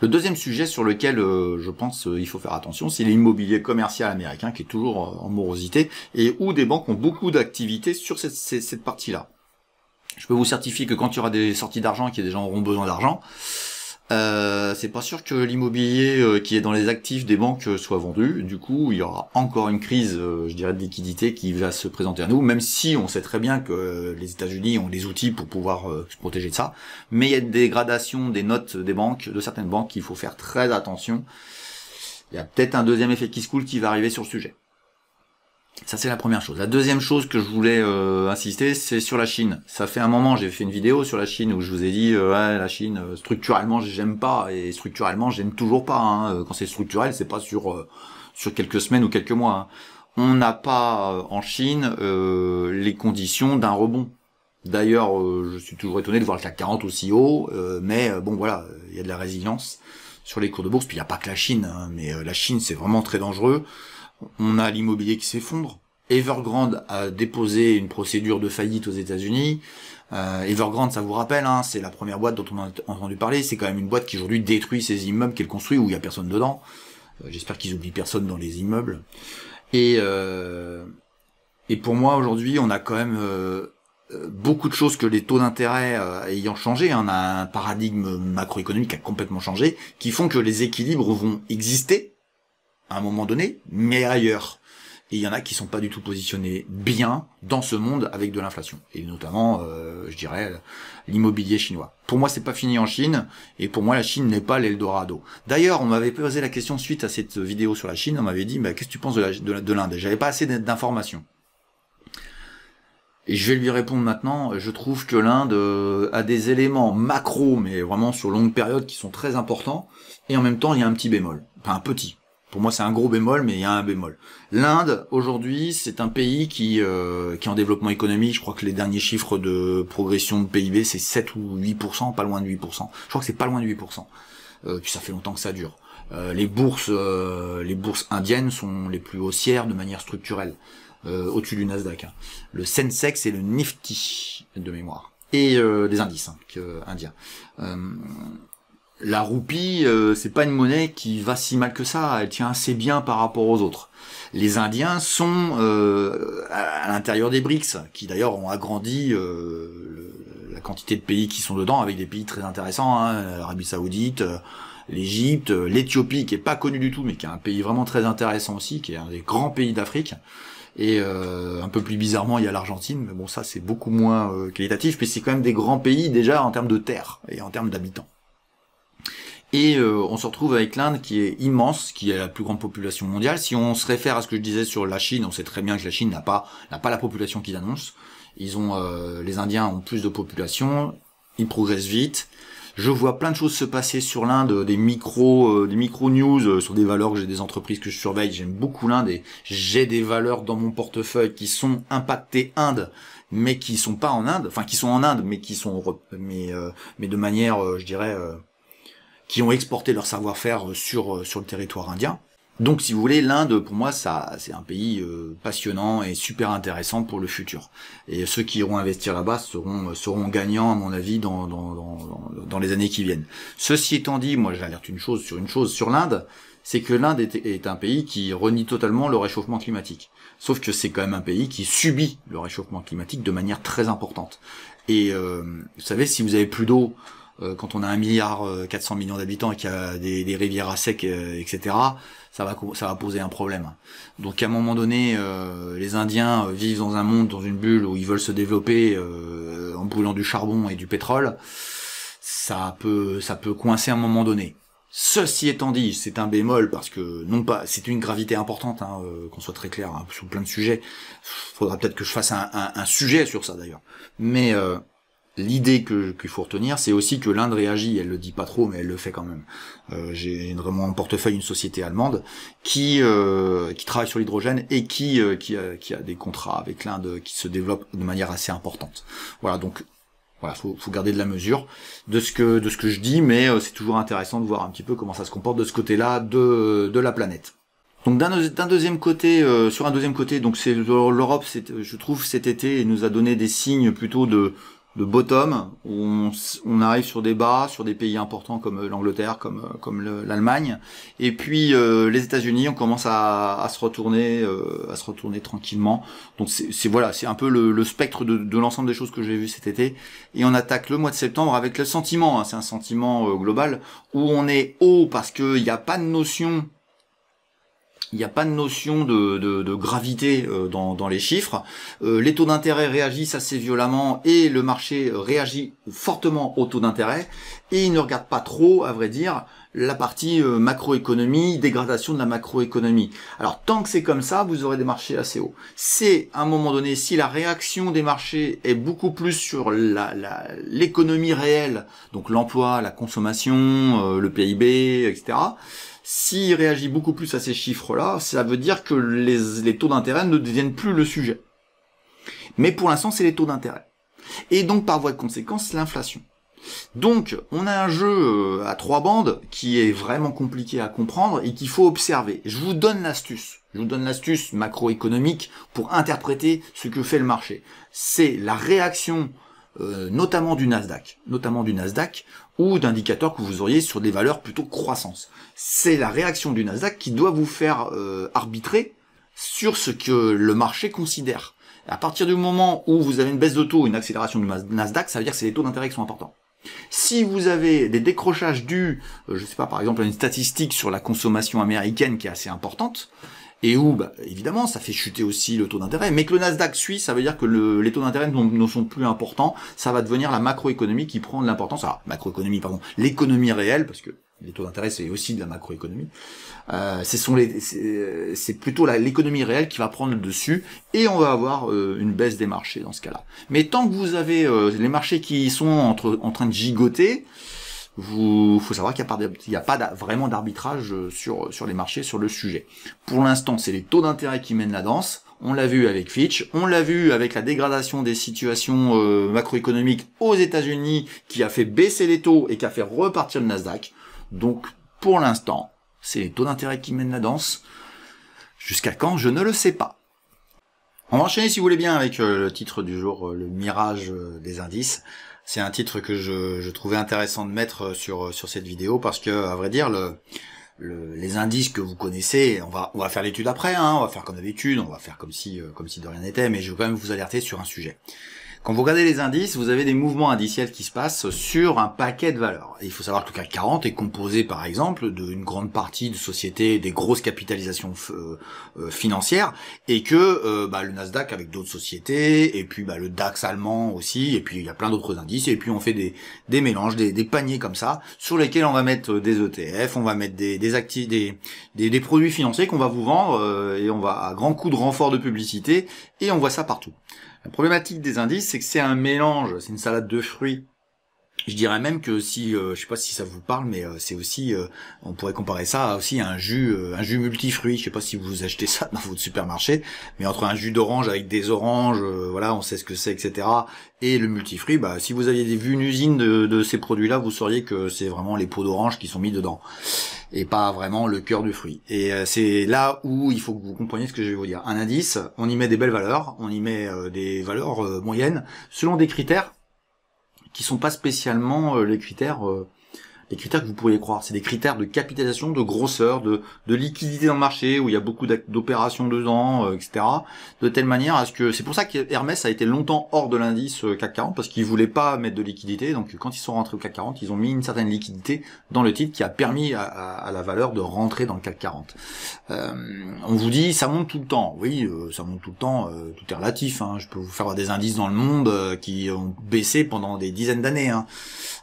Le deuxième sujet sur lequel euh, je pense euh, il faut faire attention, c'est l'immobilier commercial américain qui est toujours euh, en morosité et où des banques ont beaucoup d'activités sur cette, cette, partie-là. Je peux vous certifier que quand il y aura des sorties d'argent et que des gens auront besoin d'argent, euh, c'est pas sûr que l'immobilier euh, qui est dans les actifs des banques euh, soit vendu. Du coup, il y aura encore une crise, je dirais, de liquidité qui va se présenter à nous, même si on sait très bien que les États-Unis ont des outils pour pouvoir se protéger de ça. Mais il y a une dégradation des notes des banques, de certaines banques, qu'il faut faire très attention. Il y a peut-être un deuxième effet qui se coule qui va arriver sur le sujet. Ça, c'est la première chose. La deuxième chose que je voulais euh, insister, c'est sur la Chine. Ça fait un moment, j'ai fait une vidéo sur la Chine où je vous ai dit, euh, ouais, la Chine, euh, structurellement, j'aime pas, et structurellement, j'aime toujours pas. Hein. Quand c'est structurel, c'est pas sur sur quelques semaines ou quelques mois. Hein. On n'a pas en Chine les conditions d'un rebond. D'ailleurs, je suis toujours étonné de voir le CAC 40 aussi haut, mais bon, voilà, il y a de la résilience sur les cours de bourse. Puis il n'y a pas que la Chine, hein, mais la Chine, c'est vraiment très dangereux on a l'immobilier qui s'effondre. Evergrande a déposé une procédure de faillite aux États-Unis. Euh, Evergrande, ça vous rappelle, hein, c'est la première boîte dont on a entendu parler. C'est quand même une boîte qui aujourd'hui détruit ses immeubles qu'elle construit où il y a personne dedans. Euh, j'espère qu'ils oublient personne dans les immeubles. Et euh, et pour moi aujourd'hui, on a quand même euh, beaucoup de choses que les taux d'intérêt ayant changé, hein, on a un paradigme macroéconomique qui a complètement changé, qui font que les équilibres vont exister à un moment donné, mais ailleurs. Et il y en a qui sont pas du tout positionnés bien dans ce monde avec de l'inflation. Et notamment, euh, je dirais, l'immobilier chinois. Pour moi, c'est pas fini en Chine. Et pour moi, la Chine n'est pas l'Eldorado. D'ailleurs, on m'avait posé la question suite à cette vidéo sur la Chine. On m'avait dit, bah, qu'est-ce que tu penses de l'Inde J'avais pas assez d'informations. Et je vais lui répondre maintenant, je trouve que l'Inde euh, a des éléments macro, mais vraiment sur longue période, qui sont très importants, et en même temps, il y a un petit bémol, enfin un petit, pour moi, c'est un gros bémol, mais il y a un bémol. L'Inde, aujourd'hui, c'est un pays qui, euh, qui est en développement économique. Je crois que les derniers chiffres de progression de PIB, c'est 7 ou 8%, pas loin de 8%. Je crois que c'est pas loin de 8%. Euh, puis ça fait longtemps que ça dure. Euh, les bourses, euh, les bourses indiennes sont les plus haussières de manière structurelle, au-dessus du Nasdaq. Hein. Le Sensex et le Nifty de mémoire et des indices hein, indiens la roupie, euh, c'est pas une monnaie qui va si mal que ça. Elle tient assez bien par rapport aux autres. Les Indiens sont euh, à, l'intérieur des BRICS, qui d'ailleurs ont agrandi euh, la quantité de pays qui sont dedans, avec des pays très intéressants, hein, l'Arabie Saoudite, l'Égypte, l'Éthiopie, qui est pas connue du tout, mais qui est un pays vraiment très intéressant aussi, qui est un des grands pays d'Afrique. Et un peu plus bizarrement, il y a l'Argentine, mais bon, ça c'est beaucoup moins qualitatif, mais c'est quand même des grands pays déjà en termes de terre et en termes d'habitants. Et euh, on se retrouve avec l'Inde qui est immense, qui a la plus grande population mondiale. Si on se réfère à ce que je disais sur la Chine, on sait très bien que la Chine n'a pas pas la population qu'ils annoncent. Ils ont euh, les Indiens ont plus de population, ils progressent vite. Je vois plein de choses se passer sur l'Inde, euh, des micro des micro news sur des valeurs que j'ai des entreprises que je surveille. J'aime beaucoup l'Inde et j'ai des valeurs dans mon portefeuille qui sont impactées Inde mais qui sont pas en Inde, enfin qui sont en Inde mais qui sont mais mais de manière je dirais qui ont exporté leur savoir-faire euh, sur, euh, sur le territoire indien. Donc, si vous voulez, l'Inde, pour moi, ça, c'est un pays euh, passionnant et super intéressant pour le futur. Et ceux qui iront investir là-bas seront, seront gagnants, à mon avis, dans, dans, dans, les années qui viennent. Ceci étant dit, moi, j'alerte une chose sur une chose sur l'Inde, c'est que l'Inde est, un pays qui renie totalement le réchauffement climatique. Sauf que c'est quand même un pays qui subit le réchauffement climatique de manière très importante. Et vous savez, si vous avez plus d'eau, euh, quand on a un milliard 400 euh, millions d'habitants et qu'il y a des, rivières à sec, euh, etc., ça va, ça va poser un problème. Donc à un moment donné, les Indiens vivent dans un monde, dans une bulle où ils veulent se développer en brûlant du charbon et du pétrole. Ça peut, ça peut coincer à un moment donné. Ceci étant dit, c'est un bémol parce que non pas, c'est une gravité importante, hein, qu'on soit très clair hein, sur plein de sujets. Faudra peut-être que je fasse un, un sujet sur ça d'ailleurs. Mais l'idée que qu'il faut retenir, c'est aussi que l'Inde réagit. Elle le dit pas trop, mais elle le fait quand même. Euh, j'ai vraiment en portefeuille une société allemande qui euh, qui travaille sur l'hydrogène et qui euh, qui, a, des contrats avec l'Inde qui se développent de manière assez importante. Voilà, donc voilà, faut, garder de la mesure de ce que de ce que je dis, mais c'est toujours intéressant de voir un petit peu comment ça se comporte de ce côté-là de de la planète. Donc d'un deuxième côté, sur un deuxième côté, donc c'est l'Europe, je trouve cet été nous a donné des signes plutôt de de bottom. On, on arrive sur des bas, sur des pays importants comme euh, l'Angleterre, comme, euh, comme l'Allemagne. Et puis euh, les États-Unis, on commence à, se retourner, à se retourner tranquillement. Donc c'est voilà, c'est un peu le, spectre de, l'ensemble des choses que j'ai vues cet été. Et on attaque le mois de septembre avec le sentiment. Hein, c'est un sentiment global où on est haut parce qu'il n'y a pas de notion il n'y a pas de notion de, gravité euh, dans, les chiffres. Euh, les taux d'intérêt réagissent assez violemment et le marché euh, réagit fortement aux taux d'intérêt et il ne regarde pas trop, à vrai dire, la partie macroéconomie, dégradation de la macroéconomie. Alors tant que c'est comme ça, vous aurez des marchés assez hauts. C'est à un moment donné, si la réaction des marchés est beaucoup plus sur l'économie réelle, donc l'emploi, la consommation, le PIB, etc., s'il réagit beaucoup plus à ces chiffres-là, ça veut dire que les, taux d'intérêt ne deviennent plus le sujet. Mais pour l'instant, c'est les taux d'intérêt. Et donc, par voie de conséquence, l'inflation. Donc, on a un jeu euh, à trois bandes qui est vraiment compliqué à comprendre et qu'il faut observer. Je vous donne l'astuce. Je vous donne l'astuce macroéconomique pour interpréter ce que fait le marché. C'est la réaction euh, notamment du Nasdaq, notamment du Nasdaq, ou d'indicateurs que vous auriez sur des valeurs plutôt croissance. C'est la réaction du Nasdaq qui doit vous faire euh, arbitrer sur ce que le marché considère. À partir du moment où vous avez une baisse de taux, une accélération du Nasdaq, ça veut dire que c'est les taux d'intérêt qui sont importants. Si vous avez des décrochages dus, je euh, je sais pas, par exemple, à une statistique sur la consommation américaine qui est assez importante, et où, bah, évidemment, ça fait chuter aussi le taux d'intérêt, mais que le Nasdaq suit, ça veut dire que le, les taux d'intérêt ne sont plus importants, ça va devenir la macroéconomie qui prend de l'importance, Alors, macroéconomie, pardon, l'économie réelle, parce que les taux d'intérêt, c'est aussi de la macroéconomie. Euh, ce sont les, c'est plutôt l'économie réelle qui va prendre le dessus et on va avoir euh, une baisse des marchés dans ce cas-là. Mais tant que vous avez euh, les marchés qui sont entre, en train de gigoter, vous, faut savoir qu'il n'y a pas, vraiment d'arbitrage euh, sur, les marchés sur le sujet. Pour l'instant, c'est les taux d'intérêt qui mènent la danse. On l'a vu avec Fitch, on l'a vu avec la dégradation des situations euh, macroéconomiques aux États-Unis qui a fait baisser les taux et qui a fait repartir le Nasdaq. Donc pour l'instant, c'est les taux d'intérêt qui mènent la danse. Jusqu'à quand, je ne le sais pas. On va enchaîner si vous voulez bien avec euh, le titre du jour, le mirage des indices c'est un titre que je, trouvais intéressant de mettre euh, sur euh, sur cette vidéo parce que à vrai dire les indices que vous connaissez, on va on va faire l'étude après, hein, on va faire comme d'habitude, on va faire comme si euh, comme si de rien n'était, mais je veux quand même vous alerter sur un sujet. Quand vous regardez les indices, vous avez des mouvements indiciels qui se passent sur un paquet de valeurs. il faut savoir que le CAC 40 est composé, par exemple, d'une grande partie de sociétés, des grosses capitalisations euh, euh, financières, et que euh, bah, le Nasdaq avec d'autres sociétés, et puis bah, le DAX allemand aussi, et puis il y a plein d'autres indices, et puis on fait des, mélanges, des, paniers comme ça, sur lesquels on va mettre des ETF, on va mettre des, produits financiers qu'on va vous vendre, et on va à grand coup de renfort de publicité, et on voit ça partout. La problématique des indices, c'est que c'est un mélange, c'est une salade de fruits. Je dirais même que si, euh, je sais pas si ça vous parle, mais euh, c'est aussi, euh, on pourrait comparer ça à aussi un jus, un jus multifruit. Je sais pas si vous achetez ça dans votre supermarché, mais entre un jus d'orange avec des oranges, voilà, on sait ce que c'est, etc. Et le multifruit, bah, si vous aviez vu une usine de, de ces produits-là, vous sauriez que c'est vraiment les peaux d'orange qui sont mis dedans et pas vraiment le cœur du fruit. Et euh, c'est là où il faut que vous compreniez ce que je vais vous dire. Un indice, on y met des belles valeurs, on y met euh, des valeurs euh, moyennes selon des critères qui sont pas spécialement les critères des critères que vous pourriez croire. C'est des critères de capitalisation, de grosseur, de, liquidité dans le marché, où il y a beaucoup d'opérations dedans, euh, etc. De telle manière à ce que... C'est pour ça qu'Hermès a été longtemps hors de l'indice euh, CAC 40, parce qu'ils voulaient pas mettre de liquidité. Donc quand ils sont rentrés au CAC 40, ils ont mis une certaine liquidité dans le titre qui a permis à, la valeur de rentrer dans le CAC 40. Euh, on vous dit, ça monte tout le temps. Oui, ça monte tout le temps, tout est relatif. Hein. Je peux vous faire voir des indices dans le monde qui ont baissé pendant des dizaines d'années. Hein.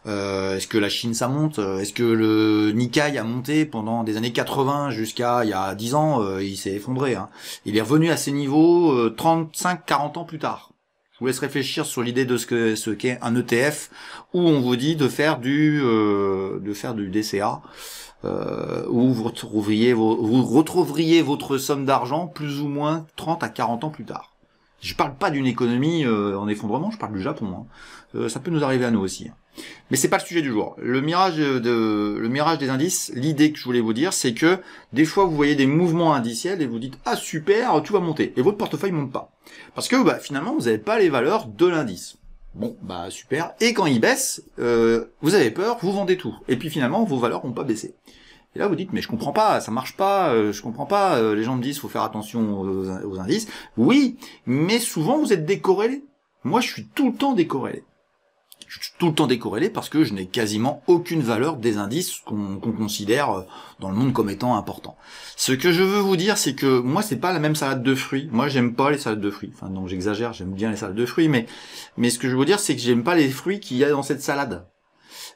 Euh, est-ce que la Chine ça monte euh, Est-ce que le Nikkei a monté pendant des années 80 jusqu'à il y a 10 ans euh, Il s'est effondré. Hein. Il est revenu à ses niveaux 35-40 ans plus tard. Je vous laisse réfléchir sur l'idée de ce ce qu'est un ETF où on vous dit de faire du de faire du DCA où vous retrouveriez votre somme d'argent plus ou moins 30 à 40 ans plus tard. Je parle pas d'une économie euh, en effondrement, je parle du Japon. Hein. Euh, ça peut nous arriver à nous aussi. Hein. Mais c'est pas le sujet du jour. Le mirage euh, de, le mirage des indices, l'idée que je voulais vous dire, c'est que des fois vous voyez des mouvements indiciels et vous dites ah super, tout va monter et votre portefeuille monte pas parce que bah, finalement vous n'avez pas les valeurs de l'indice. Bon bah super. Et quand il baisse, vous avez peur, vous vendez tout et puis finalement vos valeurs n'ont pas baissé. Et là, vous dites, mais je comprends pas, ça marche pas, euh, je comprends pas. Euh, les gens me disent, faut faire attention aux, indices. Oui, mais souvent vous êtes décorrélé. Moi, je suis tout le temps décorrélé. Je suis tout le temps décorrélé parce que je n'ai quasiment aucune valeur des indices qu'on considère euh, dans le monde comme étant important. Ce que je veux vous dire, c'est que moi, c'est pas la même salade de fruits. Moi, j'aime pas les salades de fruits. Enfin, non, j'exagère, j'aime bien les salades de fruits, mais mais ce que je veux dire, c'est que j'aime pas les fruits qu'il y a dans cette salade.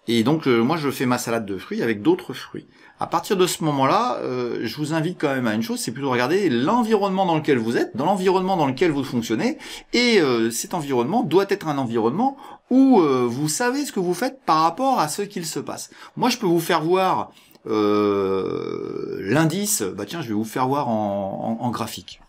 Et donc moi je fais ma salade de fruits avec d'autres fruits à partir de ce moment-là, euh, je vous invite quand même à une chose, c'est plutôt regarder l'environnement dans lequel vous êtes, dans l'environnement dans lequel vous fonctionnez, et euh, cet environnement doit être un environnement où euh, vous savez ce que vous faites par rapport à ce qu'il se passe. Moi, je peux vous faire voir l'indice, bah tiens, je vais vous faire voir en graphique.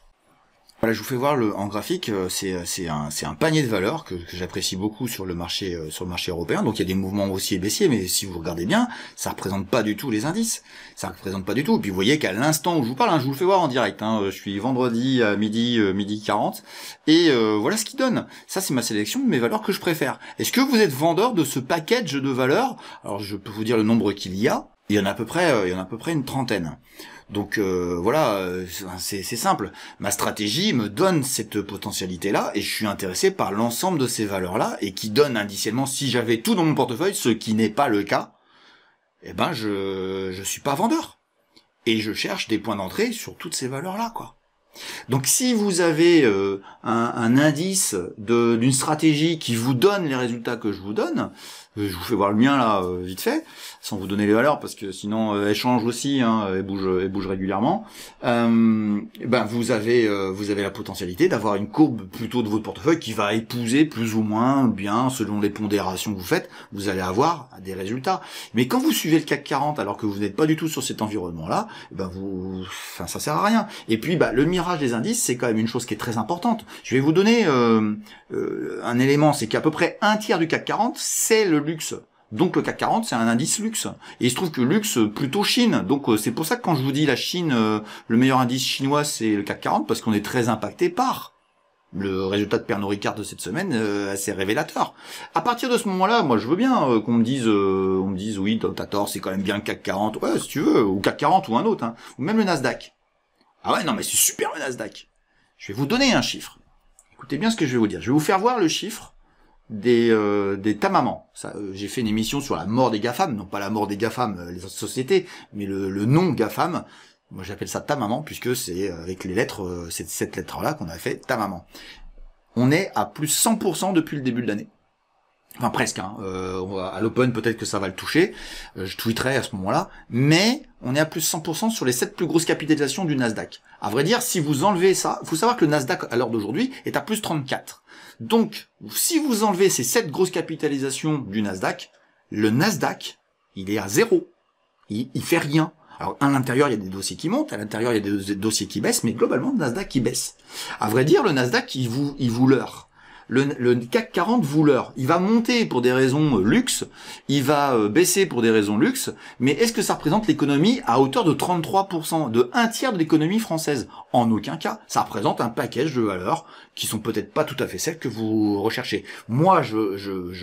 Voilà, je vous fais voir le, en graphique, euh, euh, c'est un, un, panier de valeurs que, j'apprécie beaucoup sur le marché euh, sur le marché européen. Donc il y a des mouvements haussiers et baissiers, mais si vous regardez bien, ça représente pas du tout les indices. Ça représente pas du tout. Et puis vous voyez qu'à l'instant où je vous parle, hein, je vous le fais voir en direct. Hein, je suis vendredi à midi midi 40 et voilà ce qui donne. Ça c'est ma sélection de mes valeurs que je préfère. Est-ce que vous êtes vendeur de ce package de valeurs Alors je peux vous dire le nombre qu'il y a. Il y en a à peu près, il y en a à peu près une trentaine. Donc euh, voilà, euh, c'est simple. Ma stratégie me donne cette potentialité-là et je suis intéressé par l'ensemble de ces valeurs-là et qui donne indiciellement, si j'avais tout dans mon portefeuille, ce qui n'est pas le cas, eh ben je je suis pas vendeur et je cherche des points d'entrée sur toutes ces valeurs-là, quoi. Donc si vous avez euh, un, un, indice d'une stratégie qui vous donne les résultats que je vous donne, je vous fais voir le mien là vite fait, sans vous donner les valeurs parce que sinon euh, elle change aussi, hein, elle bouge, elle bouge régulièrement. Euh, ben vous avez, euh, vous avez la potentialité d'avoir une courbe plutôt de votre portefeuille qui va épouser plus ou moins bien selon les pondérations que vous faites. Vous allez avoir des résultats. Mais quand vous suivez le CAC 40 alors que vous n'êtes pas du tout sur cet environnement-là, ben vous, enfin ça sert à rien. Et puis ben, le mirage des indices c'est quand même une chose qui est très importante. Je vais vous donner un élément, c'est qu'à peu près un tiers du CAC 40 c'est le luxe. Donc le CAC 40, c'est un indice luxe. Et il se trouve que luxe euh, plutôt Chine. Donc euh, c'est pour ça que quand je vous dis la Chine, euh, le meilleur indice chinois, c'est le CAC 40, parce qu'on est très impacté par le résultat de Pernod Ricard de cette semaine assez révélateur. À partir de ce moment-là, moi je veux bien qu'on me dise on me dise oui, t'as tort, c'est quand même bien le CAC 40. Ouais, si tu veux ou CAC 40 ou un autre hein. ou même le Nasdaq. Ah ouais, non mais c'est super le Nasdaq. Je vais vous donner un chiffre. Écoutez bien ce que je vais vous dire. Je vais vous faire voir le chiffre des, euh, des tamamans. Ça, euh, j'ai fait une émission sur la mort des GAFAM, non pas la mort des GAFAM, euh, les autres sociétés, mais le, le nom GAFAM. Moi, j'appelle ça ta maman », puisque c'est euh, avec les lettres, c'est cette lettre-là qu'on a fait ta maman ». On est à plus 100% depuis le début de l'année. Enfin, presque. Hein. à l'open, peut-être que ça va le toucher. je tweeterai à ce moment-là. Mais on est à plus 100% sur les sept plus grosses capitalisations du Nasdaq. À vrai dire, si vous enlevez ça, faut savoir que le Nasdaq, à l'heure d'aujourd'hui, est à plus 34. Donc, si vous enlevez ces sept grosses capitalisations du Nasdaq, le Nasdaq, il est à zéro. Il, fait rien. Alors, à l'intérieur, il y a des dossiers qui montent, à l'intérieur, il y a des dossiers qui baissent, mais globalement, le Nasdaq, il baisse. À vrai dire, le Nasdaq, il vous, il leurre. Le, le, CAC 40 vous leurre. Il va monter pour des raisons euh, luxe, il va euh, baisser pour des raisons luxe, mais est-ce que ça représente l'économie à hauteur de 33%, de un tiers de l'économie française En aucun cas. Ça représente un package de valeurs qui sont peut-être pas tout à fait celles que vous recherchez. Moi, je,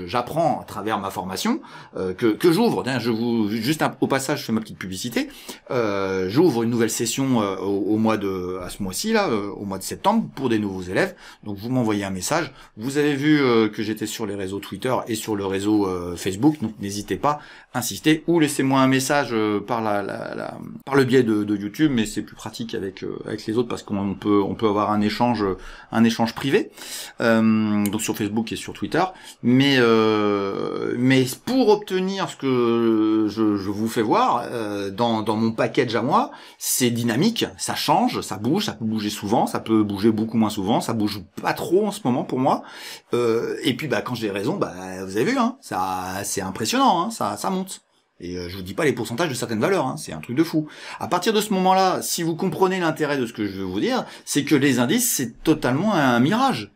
j'apprends à travers ma formation euh, que, que j'ouvre. Je vous juste au passage, je fais ma petite publicité. Euh, j'ouvre une nouvelle session euh, au, mois de à ce mois-ci là, au mois de septembre pour des nouveaux élèves. Donc vous m'envoyez un message. Vous avez vu que j'étais sur les réseaux Twitter et sur le réseau Facebook, donc n'hésitez pas, insistez ou laissez-moi un message par par le biais de, de YouTube, mais c'est plus pratique avec avec les autres parce qu'on peut on peut avoir un échange un échange privé, euh, donc sur Facebook et sur Twitter. Mais euh, mais pour obtenir ce que je, vous fais voir euh, dans, dans mon package à moi, c'est dynamique, ça change, ça bouge, ça peut bouger souvent, ça peut bouger beaucoup moins souvent, ça bouge pas trop en ce moment pour moi. et puis bah quand j'ai raison, bah vous avez vu, hein, ça c'est impressionnant, hein, ça ça monte. Et euh, je vous dis pas les pourcentages de certaines valeurs, hein, c'est un truc de fou. À partir de ce moment-là, si vous comprenez l'intérêt de ce que je veux vous dire, c'est que les indices, c'est totalement un mirage.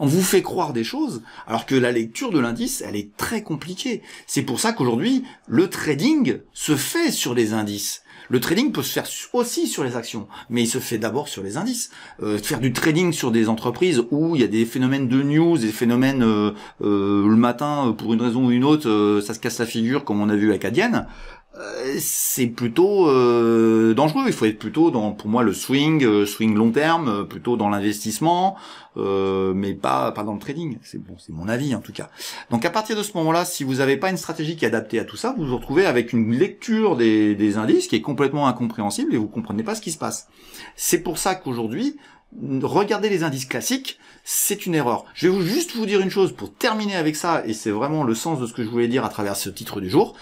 On vous fait croire des choses, alors que la lecture de l'indice, elle est très compliquée. C'est pour ça qu'aujourd'hui, le trading se fait sur les indices. Le trading peut se faire aussi sur les actions, mais il se fait d'abord sur les indices. Euh, faire du trading sur des entreprises où il y a des phénomènes de news, des phénomènes euh, euh, le matin, pour une raison ou une autre, ça se casse la figure, comme on a vu avec Adienne, euh, c'est plutôt euh, dangereux. Il faut être plutôt dans, pour moi, le swing, euh, swing long terme, plutôt dans l'investissement, mais pas pas dans le trading. C'est mon avis en tout cas. Donc à partir de ce moment-là, si vous n'avez pas une stratégie qui est adaptée à tout ça, vous vous retrouvez avec une lecture des, indices qui est complètement incompréhensible et vous comprenez pas ce qui se passe. C'est pour ça qu'aujourd'hui, regarder les indices classiques, c'est une erreur. Je vais juste vous dire une chose pour terminer avec ça, et c'est vraiment le sens de ce que je voulais dire à travers ce titre du jour.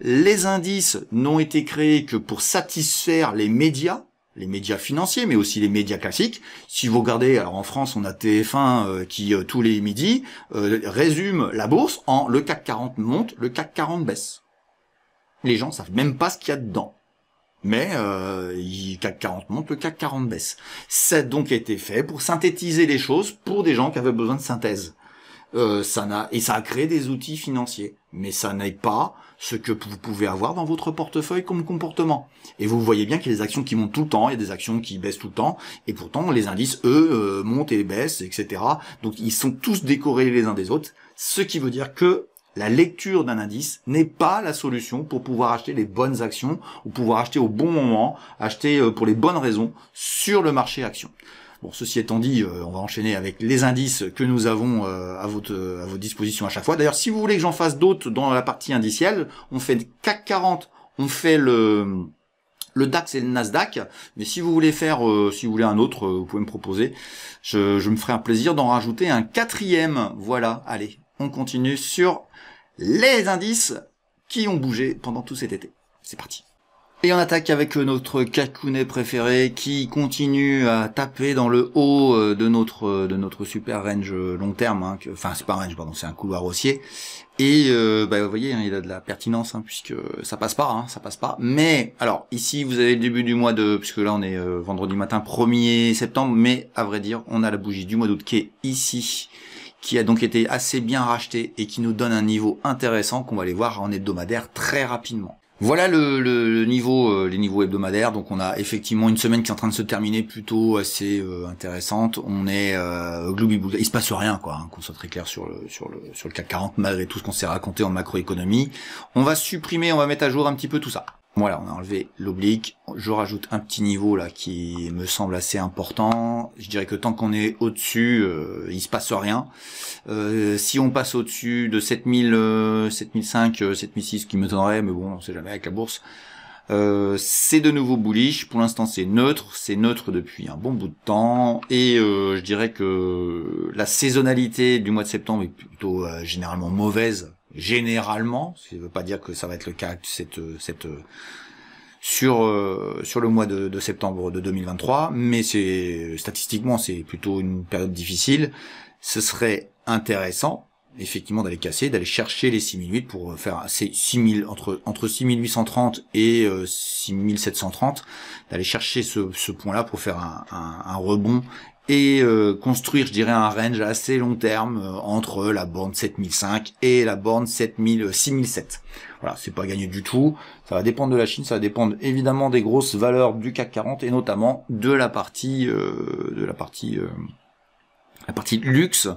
Les indices n'ont été créés que pour satisfaire les médias, les médias financiers, mais aussi les médias classiques. Si vous regardez, alors en France, on a TF1 euh, qui, euh, tous les midis, euh, résume la bourse en le CAC 40 monte, le CAC 40 baisse. Les gens savent même pas ce qu'il y a dedans. Mais le CAC 40 monte, le CAC 40 baisse. Ça a donc été fait pour synthétiser les choses pour des gens qui avaient besoin de synthèse. Euh, ça et ça a créé des outils financiers, mais ça n'est pas ce que vous pouvez avoir dans votre portefeuille comme comportement. Et vous voyez bien qu'il y a des actions qui montent tout le temps, il y a des actions qui baissent tout le temps, et pourtant les indices, eux, euh, montent et baissent, etc. Donc ils sont tous décorés les uns des autres, ce qui veut dire que la lecture d'un indice n'est pas la solution pour pouvoir acheter les bonnes actions ou pouvoir acheter au bon moment, acheter euh, pour les bonnes raisons sur le marché actions. Bon, ceci étant dit, euh, on va enchaîner avec les indices que nous avons euh, à, votre, à votre disposition à chaque fois. D'ailleurs, si vous voulez que j'en fasse d'autres dans la partie indicielle, on fait le CAC 40, on fait le le DAX et le Nasdaq. Mais si vous voulez faire, euh, si vous voulez un autre, vous pouvez me proposer. Je, je me ferai un plaisir d'en rajouter un quatrième. Voilà, allez, on continue sur les indices qui ont bougé pendant tout cet été. C'est parti. Et on attaque avec notre cacounet préféré qui continue à taper dans le haut euh, de notre euh, de notre super range euh, long terme. Hein, que, enfin, c'est pas un range, pardon, c'est un couloir haussier. Et bah, vous voyez, hein, il a de la pertinence hein, puisque ça passe pas, ça passe pas. Mais alors ici, vous avez le début du mois de, puisque là on est vendredi matin 1er septembre, mais à vrai dire, on a la bougie du mois d'août qui est ici qui a donc été assez bien rachetée et qui nous donne un niveau intéressant qu'on va aller voir en hebdomadaire très rapidement. Voilà le, niveau, euh, les niveaux hebdomadaires. Donc on a effectivement une semaine qui est en train de se terminer plutôt assez euh, intéressante. On est euh, Il se passe rien quoi, hein, qu'on soit très clair sur le sur le sur le CAC 40 malgré tout ce qu'on s'est raconté en macroéconomie. On va supprimer, on va mettre à jour un petit peu tout ça. Voilà, on a enlevé l'oblique. Je rajoute un petit niveau là qui me semble assez important. Je dirais que tant qu'on est au-dessus, euh, il se passe rien. Euh, si on passe au-dessus de 7000, 7005, 7006, qui me donnerait, mais bon, on ne sait jamais avec la bourse. Euh, c'est de nouveau bullish. Pour l'instant, c'est neutre. C'est neutre depuis un bon bout de temps. Et je dirais que la saisonnalité du mois de septembre est plutôt généralement mauvaise généralement, ce ne veut pas dire que ça va être le cas cette, cette, sur, sur le mois de, septembre de 2023, mais c'est statistiquement c'est plutôt une période difficile. Ce serait intéressant effectivement d'aller casser, d'aller chercher les 6008 pour faire ces 6000 entre entre 6830 et 6730, euh, d'aller chercher ce, point-là pour faire un, un rebond et euh, construire, je dirais, un range assez long terme euh, entre la borne 7005 et la borne 7000, 6007. Voilà, c'est pas gagné du tout. Ça va dépendre de la Chine, ça va dépendre évidemment des grosses valeurs du CAC 40 et notamment de la partie, euh, de la partie, la partie luxe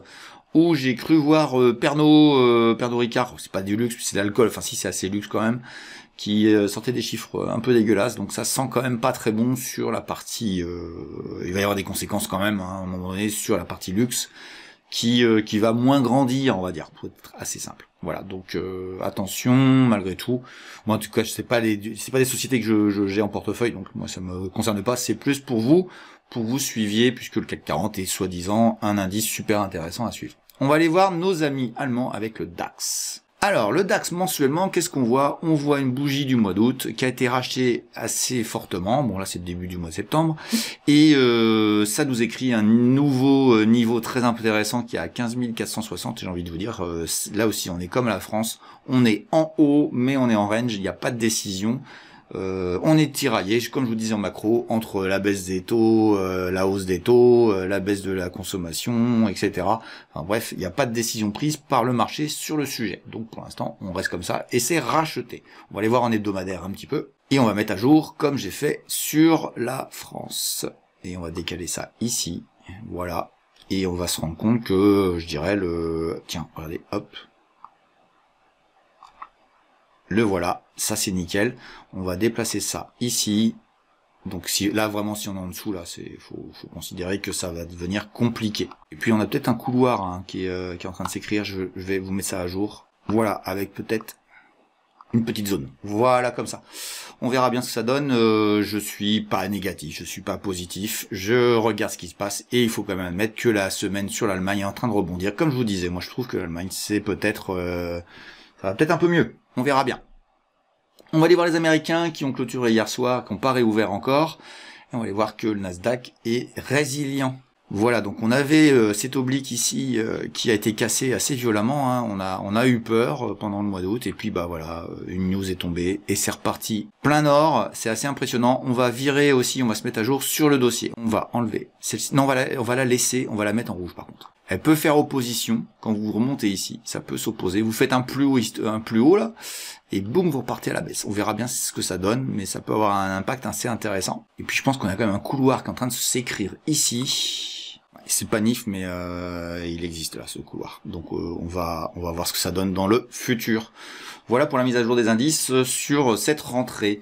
où j'ai cru voir Perno, euh, Pernod, euh, Pernod Ricard, c'est pas du luxe, c'est de l'alcool, enfin si c'est assez luxe quand même, qui euh, sortait des chiffres euh, un peu dégueulasses, donc ça sent quand même pas très bon sur la partie, il va y avoir des conséquences quand même, hein, à un moment donné, sur la partie luxe, qui, qui va moins grandir, on va dire, pour être assez simple. Voilà, donc attention, malgré tout, moi en tout cas, c'est pas les, c'est pas des sociétés que je, j'ai en portefeuille, donc moi ça me concerne pas, c'est plus pour vous, pour vous suiviez, puisque le CAC 40 est soi-disant un indice super intéressant à suivre. On va aller voir nos amis allemands avec le DAX. Alors, le DAX mensuellement, qu'est-ce qu'on voit On voit une bougie du mois d'août qui a été rachetée assez fortement. Bon, là, c'est le début du mois de septembre. Et euh, ça nous écrit un nouveau euh, niveau très intéressant qui est à 15 460. J'ai envie de vous dire, euh, là aussi, on est comme la France. On est en haut, mais on est en range. Il n'y a pas de décision. Euh, on est tiraillé, comme je vous disais en macro, entre la baisse des taux, euh, la hausse des taux, euh, la baisse de la consommation, etc. Enfin, bref, il n'y a pas de décision prise par le marché sur le sujet. Donc pour l'instant, on reste comme ça et c'est racheté. On va aller voir en hebdomadaire un petit peu. Et on va mettre à jour, comme j'ai fait, sur la France. Et on va décaler ça ici. Voilà. Et on va se rendre compte que, je dirais, le... Tiens, regardez, hop, le voilà, ça c'est nickel. On va déplacer ça ici. Donc si là vraiment si on est en dessous là, c'est faut, faut, considérer que ça va devenir compliqué. Et puis on a peut-être un couloir hein, euh, qui, est, en train de s'écrire. Je, vais vous mettre ça à jour. Voilà, avec peut-être une petite zone. Voilà comme ça. On verra bien ce que ça donne. Euh, je suis pas négatif, je suis pas positif. Je regarde ce qui se passe et il faut quand même admettre que la semaine sur l'Allemagne est en train de rebondir. Comme je vous disais, moi je trouve que l'Allemagne c'est peut-être euh, ça va peut-être un peu mieux. On verra bien. On va aller voir les Américains qui ont clôturé hier soir, qui n'ont pas réouvert encore. Et on va aller voir que le Nasdaq est résilient. Voilà, donc on avait euh, cet oblique ici euh, qui a été cassé assez violemment. Hein. On, a, on a eu peur euh, pendant le mois d'août et puis bah voilà, une news est tombée et c'est reparti plein nord. C'est assez impressionnant. On va virer aussi, on va se mettre à jour sur le dossier. On va enlever Non, on va la laisser, on va la mettre en rouge par contre. Elle peut faire opposition quand vous remontez ici. Ça peut s'opposer. Vous faites un plus haut, un plus haut là, et boum, vous repartez à la baisse. On verra bien ce que ça donne, mais ça peut avoir un impact assez intéressant. Et puis je pense qu'on a quand même un couloir qui est en train de s'écrire ici. C'est pas nif, mais euh, il existe là ce couloir. Donc euh, on va on va voir ce que ça donne dans le futur. Voilà pour la mise à jour des indices sur cette rentrée.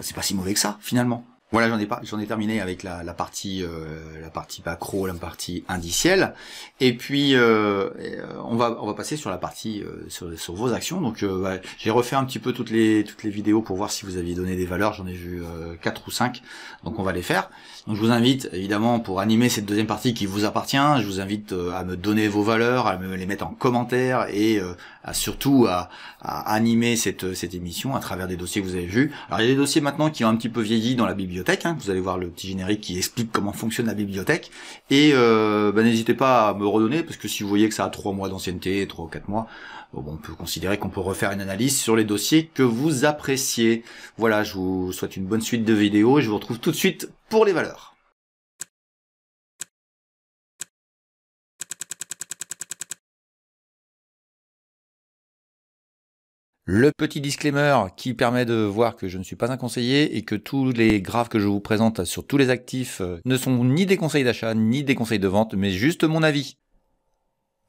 C'est pas si mauvais que ça finalement. Voilà, j'en ai, j'en ai terminé avec la, partie euh, la partie macro, la partie indicielle, et puis euh, euh, on va on va passer sur la partie sur, vos actions. Donc bah, j'ai refait un petit peu toutes les toutes les vidéos pour voir si vous aviez donné des valeurs. J'en ai vu quatre 4 ou cinq, donc on va les faire. Donc je vous invite évidemment pour animer cette deuxième partie qui vous appartient, je vous invite à me donner vos valeurs, à me les mettre en commentaire et surtout à, animer cette cette émission à travers des dossiers que vous avez vus. Alors il y a des dossiers maintenant qui ont un petit peu vieilli dans la bibliothèque Hein. Vous allez voir le petit générique qui explique comment fonctionne la bibliothèque. Et euh, bah, n'hésitez pas à me redonner, parce que si vous voyez que ça a 3 mois d'ancienneté, 3 ou 4 mois, on peut considérer qu'on peut refaire une analyse sur les dossiers que vous appréciez. Voilà, je vous souhaite une bonne suite de vidéos et je vous retrouve tout de suite pour les valeurs. Le petit disclaimer qui permet de voir que je ne suis pas un conseiller et que tous les graphes que je vous présente sur tous les actifs euh, ne sont ni des conseils d'achat ni des conseils de vente, mais juste mon avis.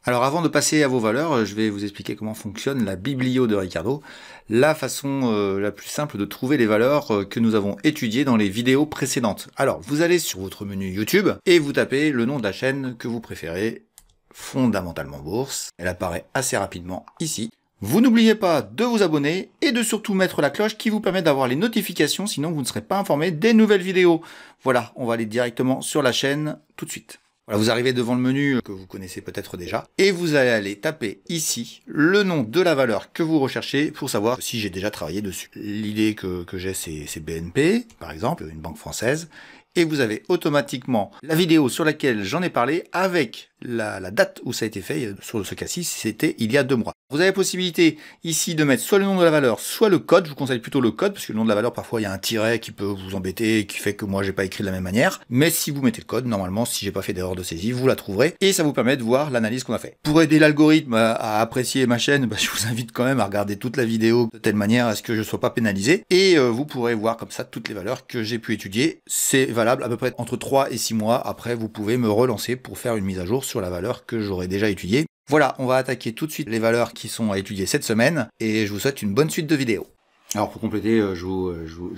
Alors avant de passer à vos valeurs, euh, je vais vous expliquer comment fonctionne la biblio de Ricardo, la façon euh, la plus simple de trouver les valeurs que nous avons étudiées dans les vidéos précédentes. Alors vous allez sur votre menu YouTube et vous tapez le nom de la chaîne que vous préférez, fondamentalement bourse. Elle apparaît assez rapidement ici. Vous n'oubliez pas de vous abonner et de surtout mettre la cloche qui vous permet d'avoir les notifications, sinon vous ne serez pas informé des nouvelles vidéos. Voilà, on va aller directement sur la chaîne tout de suite. Voilà, vous arrivez devant le menu que vous connaissez peut-être déjà et vous allez aller taper ici le nom de la valeur que vous recherchez pour savoir si j'ai déjà travaillé dessus. L'idée que, que j'ai c'est BNP par exemple, une banque française, et vous avez automatiquement la vidéo sur laquelle j'en ai parlé avec la, date où ça a été fait euh, sur ce cas-ci, c'était il y a deux mois. Vous avez la possibilité ici de mettre soit le nom de la valeur, soit le code. Je vous conseille plutôt le code parce que le nom de la valeur parfois il y a un tiret qui peut vous embêter qui fait que moi j'ai pas écrit de la même manière. Mais si vous mettez le code, normalement si j'ai pas fait d'erreur de saisie, vous la trouverez et ça vous permet de voir l'analyse qu'on a fait. Pour aider l'algorithme à, apprécier ma chaîne, bah, je vous invite quand même à regarder toute la vidéo de telle manière à ce que je sois pas pénalisé et euh, vous pourrez voir comme ça toutes les valeurs que j'ai pu étudier. C'est valable à peu près entre 3 et 6 mois. Après vous pouvez me relancer pour faire une mise à jour sur la valeur que j'aurais déjà étudiée. Voilà, on va attaquer tout de suite les valeurs qui sont à étudier cette semaine, et je vous souhaite une bonne suite de vidéos. Alors pour compléter, euh, euh, je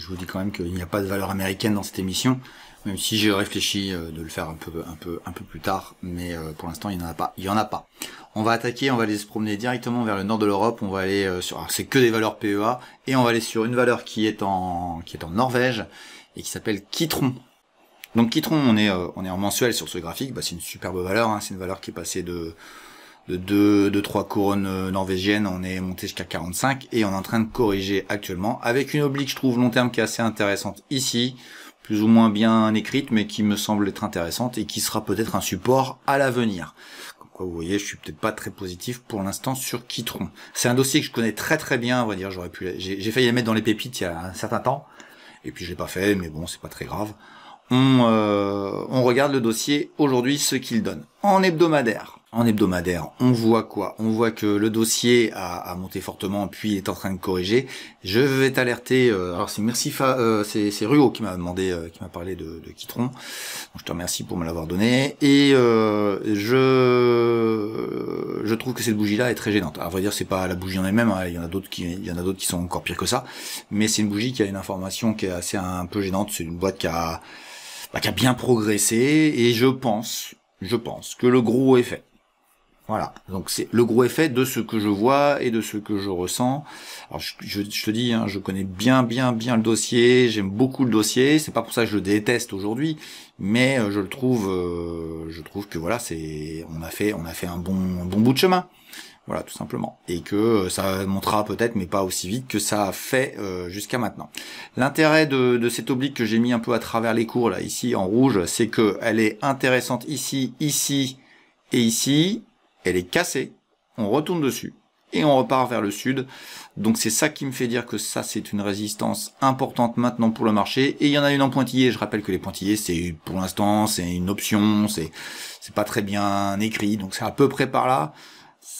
vous, dis quand même qu'il n'y a pas de valeur américaine dans cette émission, même si j'ai réfléchi euh, de le faire un peu, un peu, un peu plus tard, mais pour l'instant il n'y en a pas. Il y en a pas. On va attaquer, on va aller se promener directement vers le nord de l'Europe, on va aller sur, c'est que des valeurs PEA, et on va aller sur une valeur qui est en, qui est en Norvège et qui s'appelle Kitron. Donc Kitron, on est, euh, on est en mensuel sur ce graphique, bah, c'est une superbe valeur, hein. c'est une valeur qui est passée de de 2, 3 couronnes euh, norvégiennes, on est monté jusqu'à 45 et on est en train de corriger actuellement avec une oblique, je trouve, long terme qui est assez intéressante ici, plus ou moins bien écrite, mais qui me semble être intéressante et qui sera peut-être un support à l'avenir. Comme quoi, vous voyez, je suis peut-être pas très positif pour l'instant sur Kitron. C'est un dossier que je connais très très bien, on va dire, j'aurais pu, j'ai failli le mettre dans les pépites il y a un certain temps, et puis je l'ai pas fait, mais bon, c'est pas très grave on, euh, on regarde le dossier aujourd'hui, ce qu'il donne. En hebdomadaire, en hebdomadaire, on voit quoi On voit que le dossier a, monté fortement, puis est en train de corriger. Je vais t'alerter. Euh, alors c'est merci, euh, c'est, Ruo qui m'a demandé, euh, qui m'a parlé de, de Kitron. Donc, je te remercie pour me l'avoir donné. Et euh, je je trouve que cette bougie-là est très gênante. À vrai dire, c'est pas la bougie en elle-même. Hein. Il y en a d'autres qui, il y en a d'autres qui sont encore pires que ça. Mais c'est une bougie qui a une information qui est assez un peu gênante. C'est une boîte qui a bah, qui a bien progressé et je pense, je pense que le gros est fait. Voilà. Donc c'est le gros effet de ce que je vois et de ce que je ressens. Alors je, te dis, hein, je connais bien, bien, bien le dossier. J'aime beaucoup le dossier. C'est pas pour ça que je le déteste aujourd'hui, mais euh, je le trouve, euh, je trouve que voilà, c'est, on a fait, on a fait un bon, un bon bout de chemin. Voilà, tout simplement. Et que euh, ça montrera peut-être, mais pas aussi vite que ça a fait euh, jusqu'à maintenant. L'intérêt de, de, cette oblique que j'ai mis un peu à travers les cours, là, ici, en rouge, c'est que elle est intéressante ici, ici et ici. Elle est cassée. On retourne dessus. Et on repart vers le sud. Donc c'est ça qui me fait dire que ça, c'est une résistance importante maintenant pour le marché. Et il y en a une en pointillé. Je rappelle que les pointillés, c'est pour l'instant, c'est une option. C'est pas très bien écrit. Donc c'est à peu près par là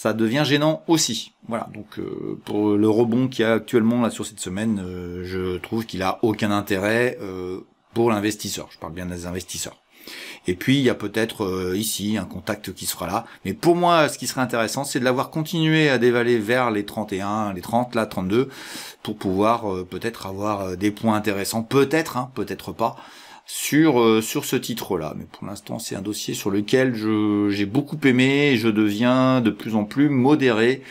ça devient gênant aussi. Voilà, donc euh, pour le rebond qu'il y a actuellement là sur cette semaine, euh, je trouve qu'il a aucun intérêt euh, pour l'investisseur. Je parle bien des investisseurs. Et puis il y a peut-être ici un contact qui sera là. Mais pour moi, ce qui serait intéressant, c'est de l'avoir continué à dévaler vers les 31, les 30, là 32, pour pouvoir peut-être avoir des points intéressants, peut-être, hein, peut-être pas sur euh, sur ce titre-là. Mais pour l'instant, c'est un dossier sur lequel je j'ai beaucoup aimé et je deviens de plus en plus modéré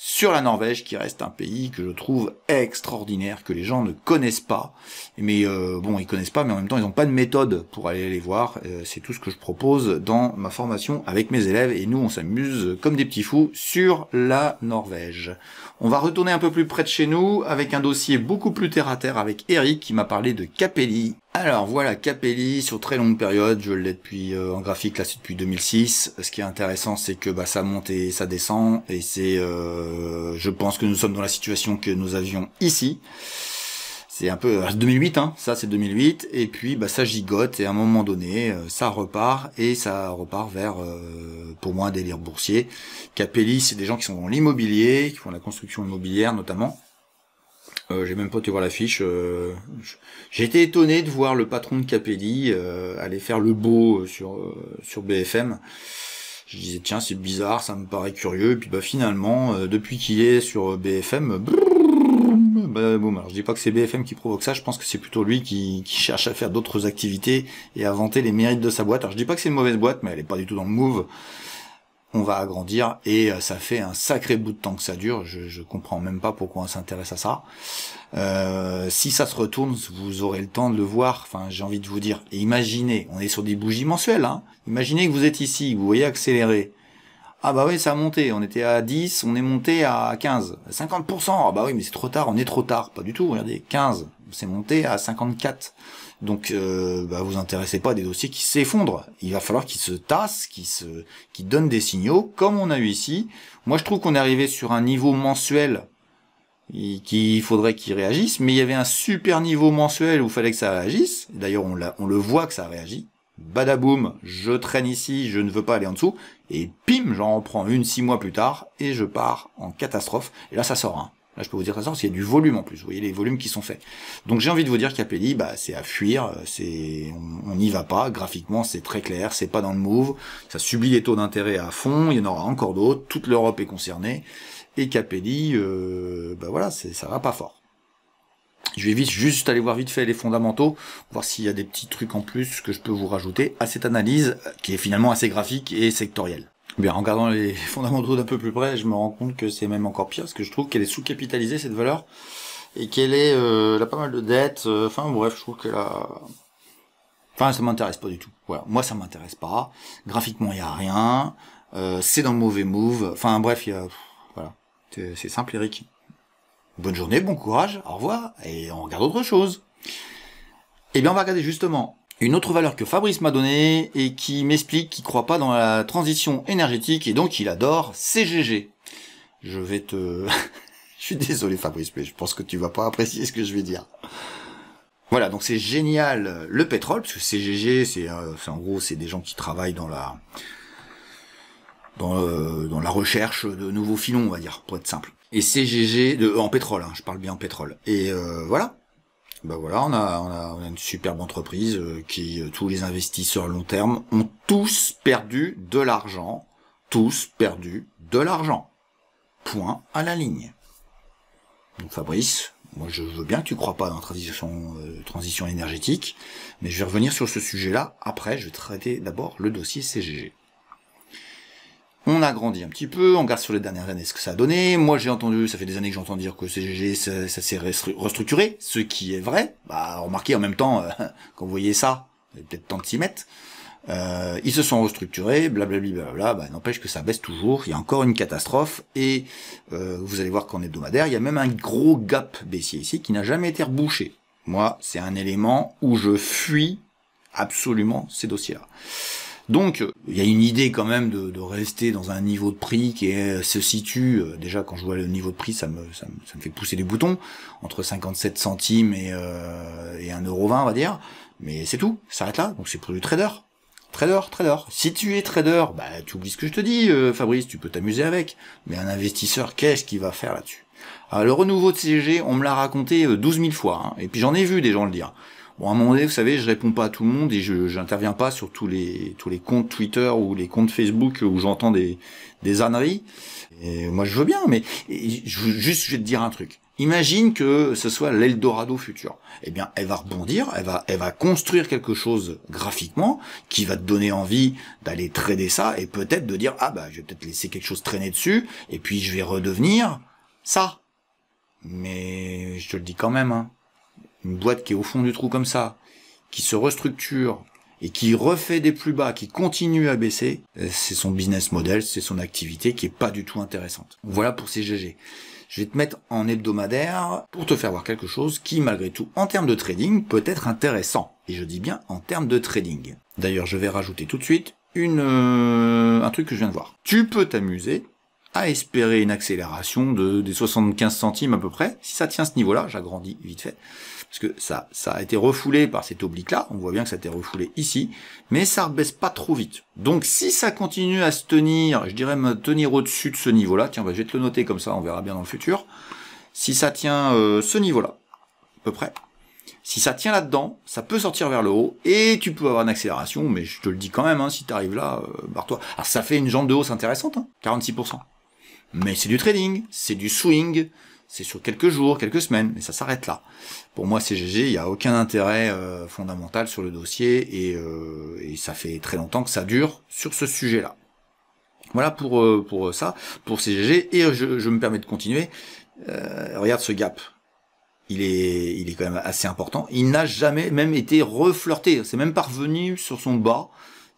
sur la Norvège, qui reste un pays que je trouve extraordinaire, que les gens ne connaissent pas. Mais euh, bon, ils connaissent pas, mais en même temps, ils n'ont pas de méthode pour aller les voir. Euh, c'est tout ce que je propose dans ma formation avec mes élèves, et nous, on s'amuse comme des petits fous sur la Norvège. On va retourner un peu plus près de chez nous avec un dossier beaucoup plus terre à terre avec Eric qui m'a parlé de Capelli. Alors voilà Capelli sur très longue période, je l'ai depuis euh, en graphique là c'est depuis 2006. Ce qui est intéressant c'est que bah, ça monte et ça descend et c'est euh, je pense que nous sommes dans la situation que nous avions ici c'est un peu 2008 euh, hein, ça c'est 2008 et puis bah ça gigote et à un moment donné euh, ça repart et ça repart vers euh, pour moi un délire boursier. Capelli c'est des gens qui sont dans l'immobilier, qui font la construction immobilière notamment. Euh, j'ai même pas été voir l'affiche. Euh, j'ai été étonné de voir le patron de Capelli aller faire le beau sur sur BFM. Je disais tiens c'est bizarre, ça me paraît curieux. Et puis bah finalement depuis qu'il est sur BFM, bah, bon, alors, je dis pas que c'est BFM qui provoque ça, je pense que c'est plutôt lui qui, cherche à faire d'autres activités et à vanter les mérites de sa boîte. Alors je dis pas que c'est une mauvaise boîte, mais elle est pas du tout dans le move. On va agrandir et euh, ça fait un sacré bout de temps que ça dure. Je, je comprends même pas pourquoi on s'intéresse à ça. Euh, si ça se retourne, vous aurez le temps de le voir. Enfin, j'ai envie de vous dire, imaginez, on est sur des bougies mensuelles. Hein. Imaginez que vous êtes ici, vous voyez accélérer ah bah oui, ça a monté. On était à 10, on est monté à 15. 50%. Ah bah oui, mais c'est trop tard, on est trop tard. Pas du tout, regardez, 15. C'est monté à 54. Donc euh, bah vous intéressez pas à des dossiers qui s'effondrent. Il va falloir qu'ils se tassent, qu'ils se qu'ils donnent des signaux comme on a eu ici. Moi je trouve qu'on est arrivé sur un niveau mensuel qu'il faudrait qu'ils réagissent, mais il y avait un super niveau mensuel où il fallait que ça réagisse. D'ailleurs on, on le voit que ça réagit badaboum, je traîne ici, je ne veux pas aller en dessous, et pim, j'en reprends une six mois plus tard, et je pars en catastrophe, et là ça sort. Hein. Là je peux vous dire ça c'est du volume en plus, vous voyez les volumes qui sont faits. Donc j'ai envie de vous dire qu'Apelli, bah, c'est à fuir, c'est on n'y va pas, graphiquement c'est très clair, c'est pas dans le move, ça subit les taux d'intérêt à fond, il y en aura encore d'autres, toute l'Europe est concernée, et capelli ben euh, bah voilà, ça va pas fort. Je vais vite, juste aller voir vite fait les fondamentaux, voir s'il y a des petits trucs en plus que je peux vous rajouter à cette analyse qui est finalement assez graphique et sectorielle. Eh bien, en regardant les fondamentaux d'un peu plus près, je me rends compte que c'est même encore pire, parce que je trouve qu'elle est sous-capitalisée, cette valeur, et qu'elle est, euh, a pas mal de dettes, euh, enfin bref, je trouve qu'elle a... Enfin, ça m'intéresse pas du tout. Voilà, moi ça m'intéresse pas. Graphiquement, il n'y a rien. Euh, c'est dans le mauvais move. Enfin bref, il y a... Voilà, c'est simple, Eric bonne journée, bon courage, au revoir, et on regarde autre chose. Eh bien, on va regarder justement une autre valeur que Fabrice m'a donnée et qui m'explique qu'il croit pas dans la transition énergétique et donc il adore CGG. Je vais te... je suis désolé Fabrice, mais je pense que tu vas pas apprécier ce que je vais dire. Voilà, donc c'est génial euh, le pétrole, parce que CGG, euh, c'est en gros, c'est des gens qui travaillent dans la... Dans, euh, dans la recherche de nouveaux filons, on va dire, pour être simple et CGG de, euh, en pétrole. Hein, je parle bien en pétrole. Et euh, voilà. Ben voilà, on a, a, une superbe entreprise euh, qui, tous les investisseurs long terme, ont tous perdu de l'argent. Tous perdu de l'argent. Point à la ligne. Donc Fabrice, moi je veux bien que tu crois pas dans la transition, transition énergétique, mais je vais revenir sur ce sujet-là. Après, je vais traiter d'abord le dossier CGG. On a grandi un petit peu, on regarde sur les dernières années ce que ça a donné. Moi, j'ai entendu, ça fait des années que j'entends dire que CGG, ça, s'est restructuré, ce qui est vrai. Bah, remarquez, en même temps, euh, quand vous voyez ça, peut-être temps de s'y mettre. Euh, ils se sont restructurés, blablabla, blablabla bah, n'empêche que ça baisse toujours, il y a encore une catastrophe, et euh, vous allez voir qu'en hebdomadaire, il y a même un gros gap baissier ici qui n'a jamais été rebouché. Moi, c'est un élément où je fuis absolument ces dossiers-là. Donc, il y a une idée quand même de, rester dans un niveau de prix qui euh, se situe, euh, déjà quand je vois le niveau de prix, ça me, ça me, fait pousser des boutons, entre 57 centimes et, euh, et 1,20€, on va dire. Mais c'est tout, ça arrête là, donc c'est pour du trader. Trader, trader. Si tu es trader, bah tu oublies ce que je te dis, euh, Fabrice, tu peux t'amuser avec. Mais un investisseur, qu'est-ce qu'il va faire là-dessus Alors, ah, Le renouveau de CG, on me l'a raconté 12 000 fois, hein. et puis j'en ai vu des gens le dire. Bon, à un moment donné, vous savez, je réponds pas à tout le monde et je j'interviens pas sur tous les tous les comptes Twitter ou les comptes Facebook où j'entends des des âneries. Et moi, je veux bien, mais juste, je vais te dire un truc. Imagine que ce soit l'Eldorado futur. Eh bien, elle va rebondir, elle va, elle va construire quelque chose graphiquement qui va te donner envie d'aller trader ça et peut-être de dire ah bah je vais peut-être laisser quelque chose traîner dessus et puis je vais redevenir ça. Mais je te le dis quand même. Hein une boîte qui est au fond du trou comme ça, qui se restructure et qui refait des plus bas, qui continue à baisser, euh, c'est son business model, c'est son activité qui est pas du tout intéressante. Voilà pour ces GG. Je vais te mettre en hebdomadaire pour te faire voir quelque chose qui, malgré tout, en termes de trading, peut être intéressant. Et je dis bien en termes de trading. D'ailleurs, je vais rajouter tout de suite une, euh, un truc que je viens de voir. Tu peux t'amuser espérer une accélération de des 75 centimes à peu près. Si ça tient ce niveau-là, j'agrandis vite fait, parce que ça, ça a été refoulé par cet oblique-là. On voit bien que ça a été refoulé ici, mais ça ne baisse pas trop vite. Donc si ça continue à se tenir, je dirais me tenir au-dessus de ce niveau-là. Tiens, bah, je vais te le noter comme ça, on verra bien dans le futur. Si ça tient euh, ce niveau-là, à peu près, si ça tient là-dedans, ça peut sortir vers le haut et tu peux avoir une accélération, mais je te le dis quand même, hein, si tu arrives là, euh, barre-toi. Alors ça fait une jambe de hausse intéressante, 46%. Hein, mais c'est du trading, c'est du swing, c'est sur quelques jours, quelques semaines, mais ça s'arrête là. Pour moi, CGG, il n'y a aucun intérêt euh, fondamental sur le dossier euh, et, ça fait très longtemps que ça dure sur ce sujet-là. Voilà pour, euh, pour ça, pour CGG, et je, me permets de continuer. regarde ce gap. Il est, il est quand même assez important. Il n'a jamais même été reflirté. C'est même parvenu sur son bas.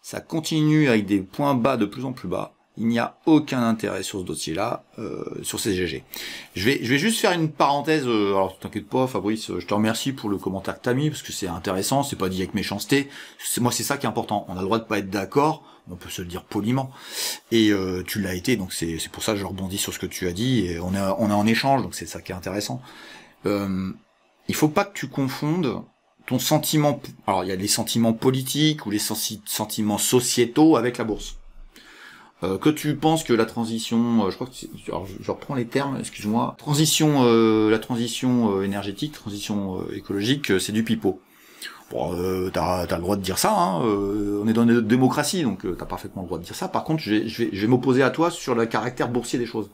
Ça continue avec des points bas de plus en plus bas il n'y a aucun intérêt sur ce dossier-là, euh, sur ces GG. Je vais, je vais juste faire une parenthèse, euh, alors t'inquiète pas Fabrice, euh, je te remercie pour le commentaire que t'as mis, parce que c'est intéressant, c'est pas dit avec méchanceté, moi c'est ça qui est important, on a le droit de pas être d'accord, on peut se le dire poliment, et euh, tu l'as été, donc c'est pour ça que je rebondis sur ce que tu as dit, et on est on en échange, donc c'est ça qui est intéressant. il faut pas que tu confondes ton sentiment, alors il y a les sentiments politiques ou les sentiments sociétaux avec la bourse euh, que tu penses que la transition, euh, je crois que je, reprends les termes, excuse-moi, transition, euh, la transition énergétique, transition écologique, c'est du pipeau. Bon, t'as as le droit de dire ça. Hein, on est dans une démocratie, donc t'as parfaitement le droit de dire ça. Par contre, je vais, je vais m'opposer à toi sur le caractère boursier des choses.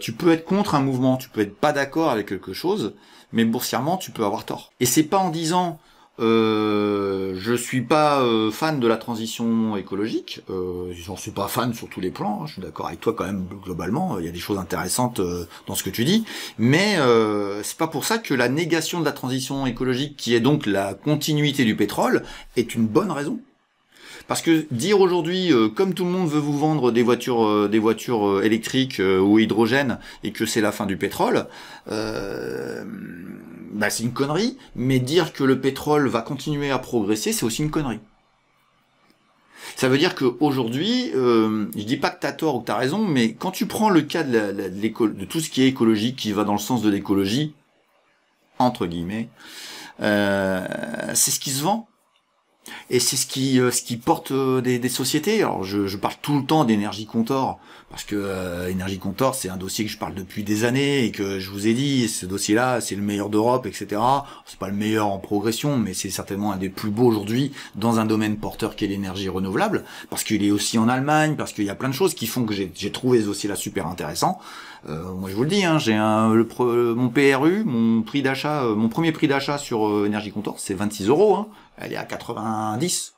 tu peux être contre un mouvement, tu peux être pas d'accord avec quelque chose, mais boursièrement, tu peux avoir tort. Et c'est pas en disant euh, je suis pas euh, fan de la transition écologique. Euh, J'en suis pas fan sur tous les plans. Hein, je suis d'accord avec toi quand même globalement. Il y a des choses intéressantes euh, dans ce que tu dis, mais euh, c'est pas pour ça que la négation de la transition écologique, qui est donc la continuité du pétrole, est une bonne raison. Parce que dire aujourd'hui, comme tout le monde veut vous vendre des voitures, des voitures électriques ou hydrogènes, et que c'est la fin du pétrole, bah, c'est une connerie, mais dire que le pétrole va continuer à progresser, c'est aussi une connerie. Ça veut dire qu'aujourd'hui, euh, je dis pas que tu as tort ou que tu as raison, mais quand tu prends le cas de, la, de, tout ce qui est écologique, qui va dans le sens de l'écologie, entre guillemets, euh, c'est ce qui se vend. Et c'est ce qui, euh, ce qui porte euh, des, des sociétés. Alors je, je, parle tout le temps d'énergie Contor parce que euh, Contor c'est un dossier que je parle depuis des années et que je vous ai dit ce dossier-là c'est le meilleur d'Europe, etc. C'est pas le meilleur en progression, mais c'est certainement un des plus beaux aujourd'hui dans un domaine porteur qui est l'énergie renouvelable parce qu'il est aussi en Allemagne, parce qu'il y a plein de choses qui font que j'ai trouvé ce dossier-là super intéressant. Euh, moi, je vous le dis, hein, j'ai un, mon PRU, mon prix d'achat, euh, mon premier prix d'achat sur euh, Énergie Comptor, c'est 26 euros. Hein. Elle est à 90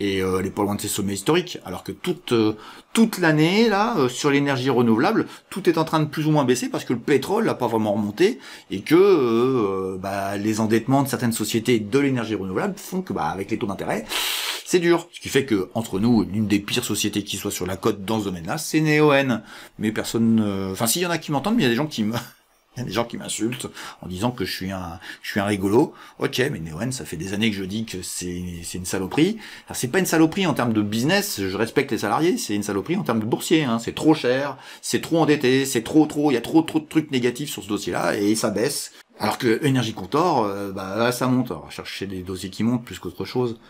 et euh, elle est pas loin de ses sommets historiques, alors que toute euh, toute l'année là euh, sur l'énergie renouvelable, tout est en train de plus ou moins baisser parce que le pétrole n'a pas vraiment remonté et que euh, bah, les endettements de certaines sociétés de l'énergie renouvelable font que bah avec les taux d'intérêt, c'est dur. Ce qui fait que entre nous, l'une des pires sociétés qui soit sur la côte dans ce domaine-là, c'est Neoen. Mais personne, enfin s'il y en a qui m'entendent, mais il y a des gens qui me il y a des gens qui m'insultent en disant que je suis un, je suis un rigolo. Ok, mais Neoen, ça fait des années que je dis que c'est, une saloperie. alors c'est pas une saloperie en termes de business. Je respecte les salariés. C'est une saloperie en termes de boursier. Hein. C'est trop cher. C'est trop endetté. C'est trop, trop. Il y a trop, trop de trucs négatifs sur ce dossier-là et ça baisse. Alors que Énergie Contor, euh, bah, ça monte. On va chercher des dossiers qui montent plus qu'autre chose.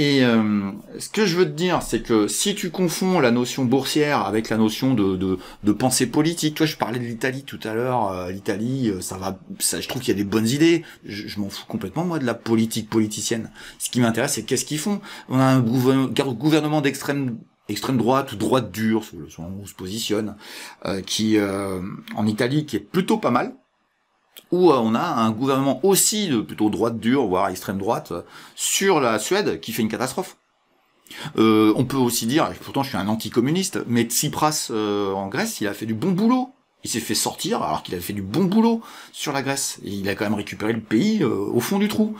Et euh, ce que je veux te dire, c'est que si tu confonds la notion boursière avec la notion de, pensée politique, toi je parlais de l'Italie tout à l'heure, euh, l'Italie, ça va, ça, je trouve qu'il y a des bonnes idées. Je, m'en fous complètement moi de la politique politicienne. Ce qui m'intéresse, c'est qu'est-ce qu'ils font. On a un gouvernement d'extrême extrême droite ou droite dure, selon où on se positionne, qui en Italie qui est plutôt pas mal où euh, on a un gouvernement aussi de plutôt droite dure, voire extrême droite, sur la Suède, qui fait une catastrophe. Euh, on peut aussi dire, et pourtant je suis un anticommuniste, mais Tsipras euh, en Grèce, il a fait du bon boulot. Il s'est fait sortir alors qu'il a fait du bon boulot sur la Grèce. il a quand même récupéré le pays au fond du trou.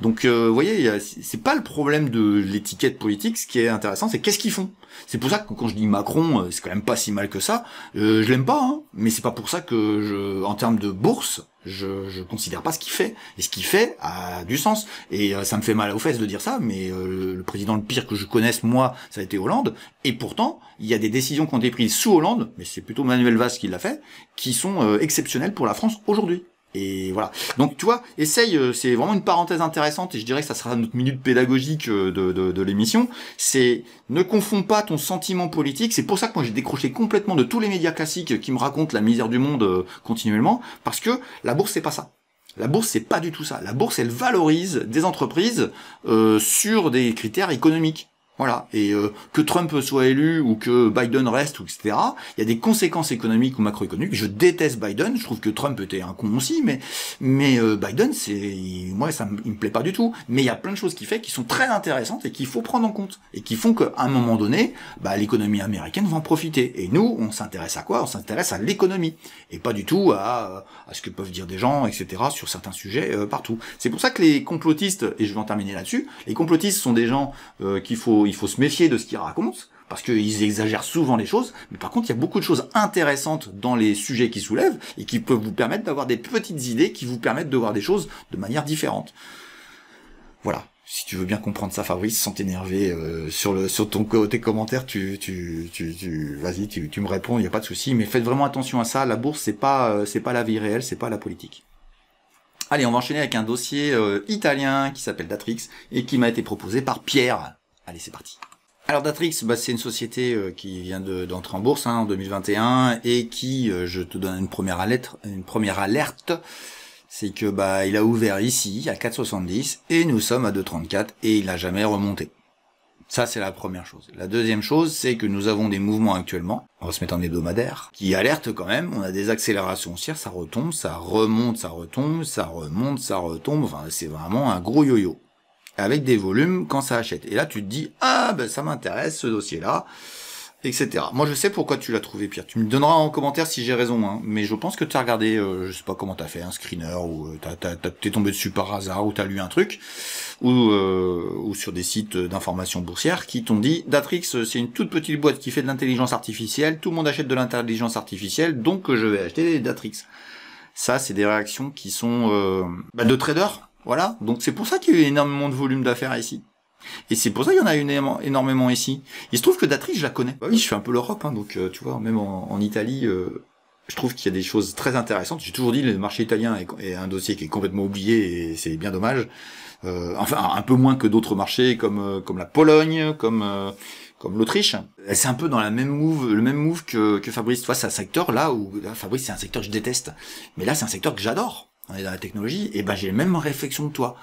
Donc vous voyez, c'est pas le problème de l'étiquette politique. Ce qui est intéressant, c'est qu'est-ce qu'ils font. C'est pour ça que quand je dis Macron, c'est quand même pas si mal que ça. je l'aime pas, hein, mais c'est pas pour ça que, je, en termes de bourse, je, je considère pas ce qu'il fait. Et ce qu'il fait a du sens. Et euh, ça me fait mal aux fesses de dire ça, mais euh, le président le pire que je connaisse, moi, ça a été Hollande. Et pourtant, il y a des décisions qui ont été prises sous Hollande, mais c'est plutôt Manuel Valls qui l'a fait, qui sont euh, exceptionnelles pour la France aujourd'hui. Et voilà. Donc tu vois, essaye, euh, c'est vraiment une parenthèse intéressante, et je dirais que ça sera notre minute pédagogique euh, de, de, l'émission, c'est ne confonds pas ton sentiment politique, c'est pour ça que moi j'ai décroché complètement de tous les médias classiques qui me racontent la misère du monde euh, continuellement, parce que la bourse c'est pas ça. La bourse, c'est pas du tout ça. La bourse, elle valorise des entreprises sur des critères économiques. Voilà. Et euh, que Trump soit élu ou que Biden reste, ou etc., il y a des conséquences économiques ou macroéconomiques. Je déteste Biden. Je trouve que Trump était un con aussi, mais mais euh, Biden, c'est moi ça ne me plaît pas du tout. Mais il y a plein de choses qu'il fait qui sont très intéressantes et qu'il faut prendre en compte et qui font qu'à un moment donné, bah, l'économie américaine va en profiter. Et nous, on s'intéresse à quoi On s'intéresse à l'économie et pas du tout à, à ce que peuvent dire des gens, etc. Sur certains sujets euh, partout. C'est pour ça que les complotistes et je vais en terminer là-dessus. Les complotistes sont des gens qu'il faut il faut se méfier de ce qu'ils racontent, parce qu'ils exagèrent souvent les choses, mais par contre, il y a beaucoup de choses intéressantes dans les sujets qu'ils soulèvent, et qui peuvent vous permettre d'avoir des petites idées qui vous permettent de voir des choses de manière différente. Voilà. Si tu veux bien comprendre ça, Fabrice, sans t'énerver euh, sur le sur ton côté commentaire, tu tu vas-y, tu, me réponds, il n'y a pas de souci, mais faites vraiment attention à ça. La bourse, c'est pas euh, c'est pas la vie réelle, c'est pas la politique. Allez, on va enchaîner avec un dossier euh, italien qui s'appelle Datrix et qui m'a été proposé par Pierre. Allez, c'est parti. Alors Datrix, bah, c'est une société euh, qui vient d'entrer en bourse hein, en 2021 et qui, euh, je te donne une première alerte, une première alerte, c'est que bah il a ouvert ici à 4,70 et nous sommes à 2,34 et il n'a jamais remonté. Ça c'est la première chose. La deuxième chose, c'est que nous avons des mouvements actuellement, on va se mettre en hebdomadaire, qui alertent quand même. On a des accélérations haussières, ça retombe, ça remonte, ça retombe, ça remonte, ça retombe. Enfin, c'est vraiment un gros yo-yo avec des volumes quand ça achète. Et là, tu te dis, ah, ben, ça m'intéresse, ce dossier-là, etc. Moi, je sais pourquoi tu l'as trouvé, Pierre. Tu me donneras en commentaire si j'ai raison, hein. Mais je pense que tu as regardé, euh, je sais pas comment tu as fait, un screener, ou euh, t'es tombé dessus par hasard, ou t'as lu un truc, ou, euh, ou sur des sites d'information boursière qui t'ont dit, Datrix, c'est une toute petite boîte qui fait de l'intelligence artificielle, tout le monde achète de l'intelligence artificielle, donc je vais acheter des Datrix. Ça, c'est des réactions qui sont bah, de traders voilà. Donc c'est pour ça qu'il y a eu énormément de volume d'affaires ici. Et c'est pour ça qu'il y en a eu énormément ici. Il se trouve que Datrich, je la connais. Bah oui, je suis un peu l'Europe, hein, donc euh, tu vois, même en, Italie, euh, je trouve qu'il y a des choses très intéressantes. J'ai toujours dit le marché italien est, un dossier qui est complètement oublié et c'est bien dommage. Euh, enfin, un peu moins que d'autres marchés comme comme la Pologne, comme comme l'Autriche. C'est un peu dans la même move, le même move que, que Fabrice. Toi, c'est un secteur là où Fabrice, c'est un secteur que je déteste, mais là, c'est un secteur que j'adore on dans la technologie, et ben j'ai la même réflexion que toi.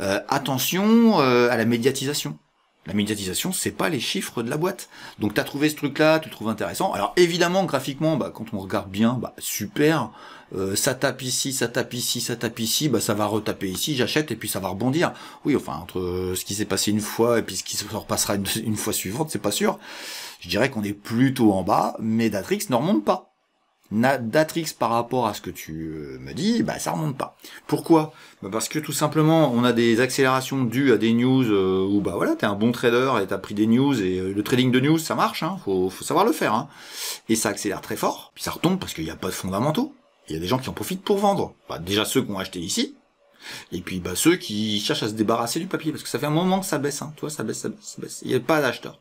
Euh, attention euh, à la médiatisation. La médiatisation, c'est pas les chiffres de la boîte. Donc t'as trouvé ce truc-là, tu le trouves intéressant. Alors évidemment, graphiquement, bah, quand on regarde bien, bah, super. Euh, ça tape ici, ça tape ici, ça tape ici, bah ça va retaper ici, j'achète et puis ça va rebondir. Oui, enfin entre ce qui s'est passé une fois et puis ce qui se repassera une, fois suivante, c'est pas sûr. Je dirais qu'on est plutôt en bas, mais Datrix ne remonte pas d'Atrix par rapport à ce que tu euh, me dis, bah ça remonte pas. Pourquoi bah, Parce que tout simplement, on a des accélérations dues à des news euh, où bah voilà, t'es un bon trader et t'as pris des news et euh, le trading de news ça marche, hein, faut, savoir le faire. Hein. Et ça accélère très fort, puis ça retombe parce qu'il n'y a pas de fondamentaux. Il y a des gens qui en profitent pour vendre. Bah, déjà ceux qui ont acheté ici, et puis bah ceux qui cherchent à se débarrasser du papier, parce que ça fait un moment que ça baisse, hein. toi ça baisse, ça baisse, Il n'y a pas d'acheteurs.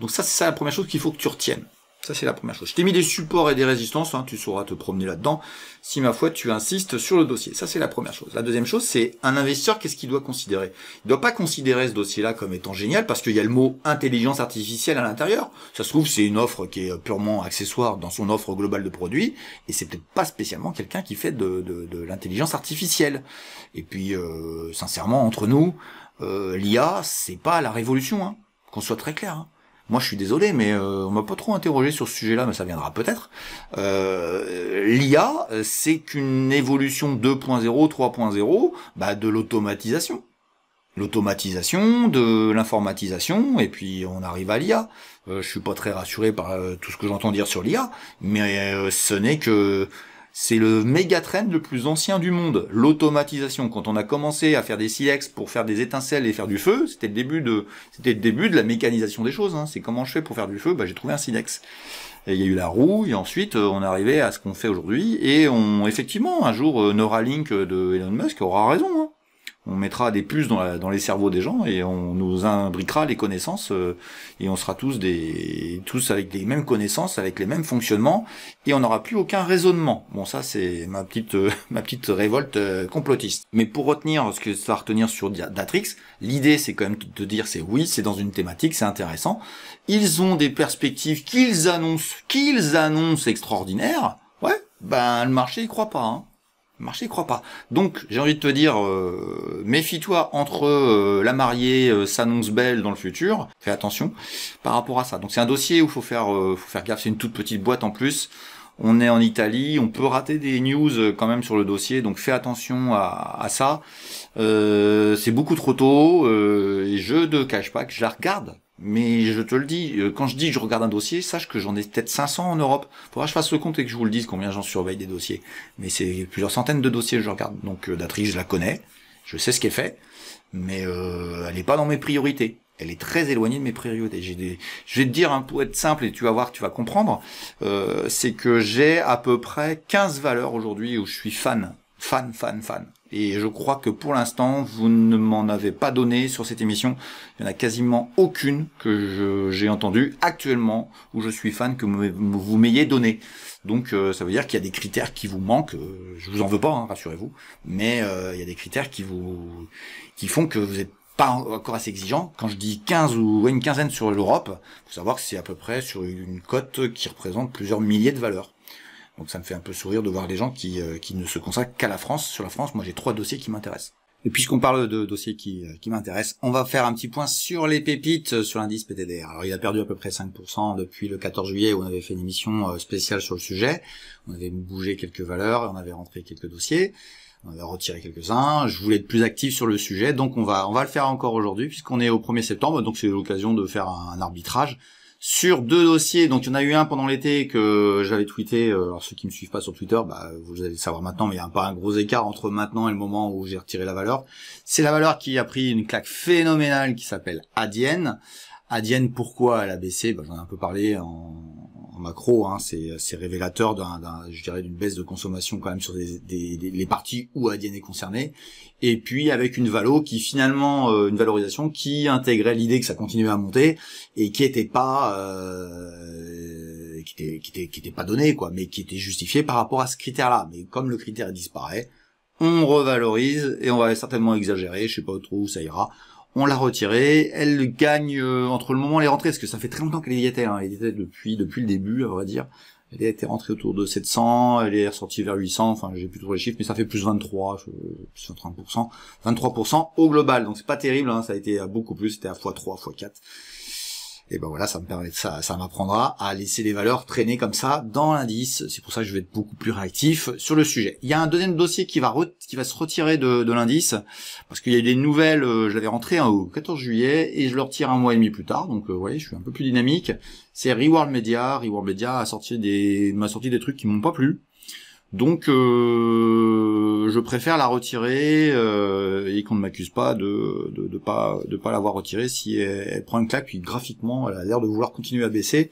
Donc ça c'est ça la première chose qu'il faut que tu retiennes. Ça, c'est la première chose. Je t'ai mis des supports et des résistances, hein, tu sauras te promener là-dedans si, ma foi, tu insistes sur le dossier. Ça, c'est la première chose. La deuxième chose, c'est un investisseur, qu'est-ce qu'il doit considérer Il doit pas considérer ce dossier-là comme étant génial parce qu'il y a le mot intelligence artificielle à l'intérieur. Ça se trouve, c'est une offre qui est purement accessoire dans son offre globale de produits et c'est peut-être pas spécialement quelqu'un qui fait de, l'intelligence artificielle. Et puis, euh, sincèrement, entre nous, euh, l'IA, c'est pas la révolution, hein, qu'on soit très clair. Hein. Moi, je suis désolé, mais euh, on m'a pas trop interrogé sur ce sujet-là, mais ça viendra peut-être. Euh, L'IA, c'est qu'une évolution 2.0, 3.0 bah, de l'automatisation. L'automatisation, de l'informatisation, et puis on arrive à l'IA. Euh, je suis pas très rassuré par euh, tout ce que j'entends dire sur l'IA, mais ce n'est que c'est le méga trend le plus ancien du monde, l'automatisation. Quand on a commencé à faire des silex pour faire des étincelles et faire du feu, c'était le début de, c'était le début de la mécanisation des choses. Hein. C'est comment je fais pour faire du feu bah, j'ai trouvé un silex. Et il y a eu la roue, et ensuite euh, on est arrivé à ce qu'on fait aujourd'hui. Et on, effectivement, un jour, euh, Neuralink de Elon Musk aura raison. Hein on mettra des puces dans, les cerveaux des gens et on nous imbriquera les connaissances euh, et on sera tous des tous avec les mêmes connaissances, avec les mêmes fonctionnements et on n'aura plus aucun raisonnement. Bon, ça c'est ma petite euh, ma petite révolte euh, complotiste. Mais pour retenir ce que ça va retenir sur Datrix, l'idée c'est quand même de dire c'est oui, c'est dans une thématique, c'est intéressant. Ils ont des perspectives qu'ils annoncent qu'ils annoncent extraordinaires. Ouais, ben le marché y croit pas. Hein marché crois pas. Donc j'ai envie de te dire, euh, méfie-toi entre euh, la mariée euh, s'annonce belle dans le futur, fais attention par rapport à ça. Donc c'est un dossier où faut faire, faut faire gaffe, c'est une toute petite boîte en plus. On est en Italie, on peut rater des news quand même sur le dossier, donc fais attention à, à ça. c'est beaucoup trop tôt, et je ne cache pas que je la regarde mais je te le dis, euh, quand je dis que je regarde un dossier, sache que j'en ai peut-être 500 en Europe. Faudra que je fasse le compte et que je vous le dise combien j'en surveille des dossiers. Mais c'est plusieurs centaines de dossiers que je regarde. Donc euh, Datri, je la connais, je sais ce qu'elle fait, mais euh, elle n'est pas dans mes priorités. Elle est très éloignée de mes priorités. J'ai des... Je vais te dire, un hein, pour être simple, et tu vas voir, tu vas comprendre, c'est que j'ai à peu près 15 valeurs aujourd'hui où je suis fan, fan, fan, fan. Et je crois que pour l'instant, vous ne m'en avez pas donné sur cette émission. Il n'y en a quasiment aucune que j'ai entendue actuellement où je suis fan que vous m'ayez donné. Donc euh, ça veut dire qu'il y a des critères qui vous manquent. Euh, je vous en veux pas, hein, rassurez-vous. Mais euh, il y a des critères qui vous qui font que vous n'êtes pas encore assez exigeant. Quand je dis 15 ou une quinzaine sur l'Europe, faut savoir que c'est à peu près sur une cote qui représente plusieurs milliers de valeurs. Donc ça me fait un peu sourire de voir des gens qui, euh, qui ne se consacrent qu'à la France. Sur la France, moi j'ai trois dossiers qui m'intéressent. Et puisqu'on parle de dossiers qui, euh, qui m'intéressent, on va faire un petit point sur les pépites euh, sur l'indice PTDR. Alors il a perdu à peu près 5% depuis le 14 juillet où on avait fait une émission spéciale sur le sujet. On avait bougé quelques valeurs, et on avait rentré quelques dossiers on avait retiré quelques-uns. Je voulais être plus actif sur le sujet, donc on va on va le faire encore aujourd'hui puisqu'on est au 1er septembre, donc c'est l'occasion de faire un arbitrage sur deux dossiers. Donc il y en a eu un pendant l'été que j'avais tweeté. Euh, alors ceux qui me suivent pas sur Twitter, bah, vous allez le savoir maintenant, mais il y a pas un gros écart entre maintenant et le moment où j'ai retiré la valeur. C'est la valeur qui a pris une claque phénoménale qui s'appelle Adienne. Adienne, pourquoi elle a baissé bah, J'en ai un peu parlé en macro, hein, c'est révélateur d'un, d'une baisse de consommation quand même sur des, les parties où ADN est concerné. Et puis avec une valo qui finalement, euh, une valorisation qui intégrait l'idée que ça continuait à monter et qui était pas, euh, qui, qui, qui pas donnée quoi, mais qui était justifié par rapport à ce critère-là. Mais comme le critère disparaît, on revalorise et on va certainement exagérer. Je sais pas trop où ça ira on l'a retirée. Elle gagne euh, entre le moment elle est rentrée, parce que ça fait très longtemps qu'elle y était. Hein. Elle était depuis depuis le début, à va dire. Elle été rentrée autour de 700, elle est ressortie vers 800, enfin j'ai plus trop les chiffres, mais ça fait plus 23, plus 30%, 23% au global, donc c'est pas terrible, hein. ça a été beaucoup plus, c'était à x3, x4 et ben voilà, ça me permet, ça, ça m'apprendra à laisser les valeurs traîner comme ça dans l'indice. C'est pour ça que je vais être beaucoup plus réactif sur le sujet. Il y a un deuxième dossier qui va, qui va se retirer de, l'indice parce qu'il y a eu des nouvelles. Euh, je l'avais rentré hein, au 14 juillet et je le retire un mois et demi plus tard. Donc euh, vous voyez, je suis un peu plus dynamique. C'est Reward Media. Reward Media a sorti des, m'a sorti des trucs qui m'ont pas plu. Donc, euh, je préfère la retirer euh, et qu'on ne m'accuse pas de, de, pas de pas l'avoir retirée si elle, prend une claque. Puis graphiquement, elle a l'air de vouloir continuer à baisser.